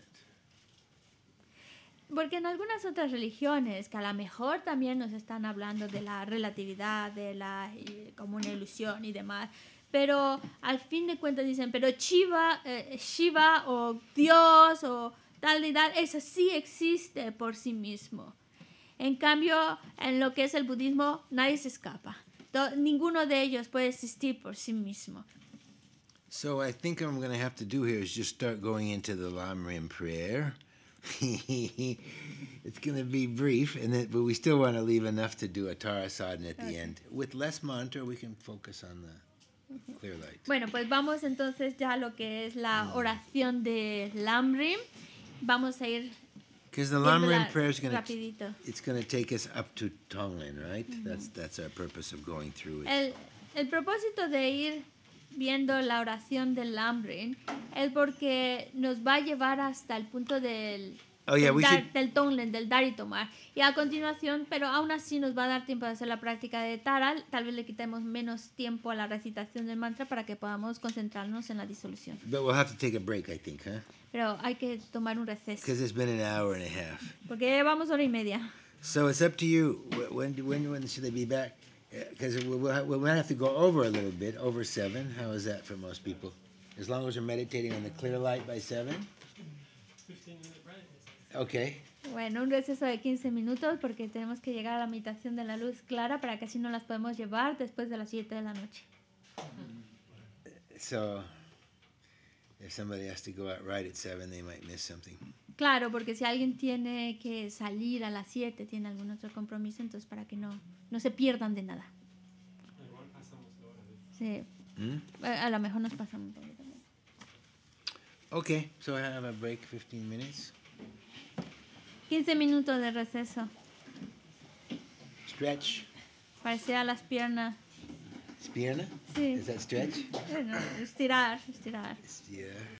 Porque en algunas otras religiones, que a lo mejor también nos están hablando de la relatividad, de la eh, como una ilusión y demás, pero al fin de cuentas dicen, pero Shiva, eh, Shiva o Dios o tal y tal, eso sí existe por sí mismo. En cambio, en lo que es el budismo, nadie se escapa. ninguno de ellos puede existir por sí mismo. So I think I'm going to have to do here is just start going into the prayer. it's going to be brief, and then, but we still want to leave enough to do a Tara Sodden at the end. With less monitor, we can focus on the Clear light. Bueno, pues vamos entonces ya a lo que es la mm. oración de Lamrim. Vamos a ir Because the Lamrim prayer is going to it's going to take us up to Tonglin, right? Mm -hmm. That's that's our purpose of going through it. El, el propósito de ir viendo la oración del Lambrin, es porque nos va a llevar hasta el punto del, oh, del, dar, Tonglen, del dar y tomar. Y a continuación, pero aún así nos va a dar tiempo de hacer la práctica de Taral. Tal vez le quitemos menos tiempo a la recitación del mantra para que podamos concentrarnos en la disolución. have to take a break, I think, Pero hay que tomar un receso. a Porque llevamos hora y media. So it's up to you. When, when, when should because we might have to go over a little bit, over seven. How is that for most people? As long as you're meditating on the clear light by seven. Okay. Bueno, un receso de 15 minutos porque tenemos que llegar a la meditación de la luz clara para que así no las podemos llevar después de las 7 de la noche. So, if somebody has to go out right at 7, they might miss something. Claro, porque si alguien tiene que salir a las 7, tiene algún otro compromiso, entonces para que no, no se pierdan de nada. Sí. ¿Mm? A, lo mejor nos pasamos un poquito. Ok, so I have a break 15 minutes. 15 minutos de receso. Stretch. Parecía las piernas. ¿Pierna? Sí. ¿Es stretch? Bueno, estirar, estirar. Estirar.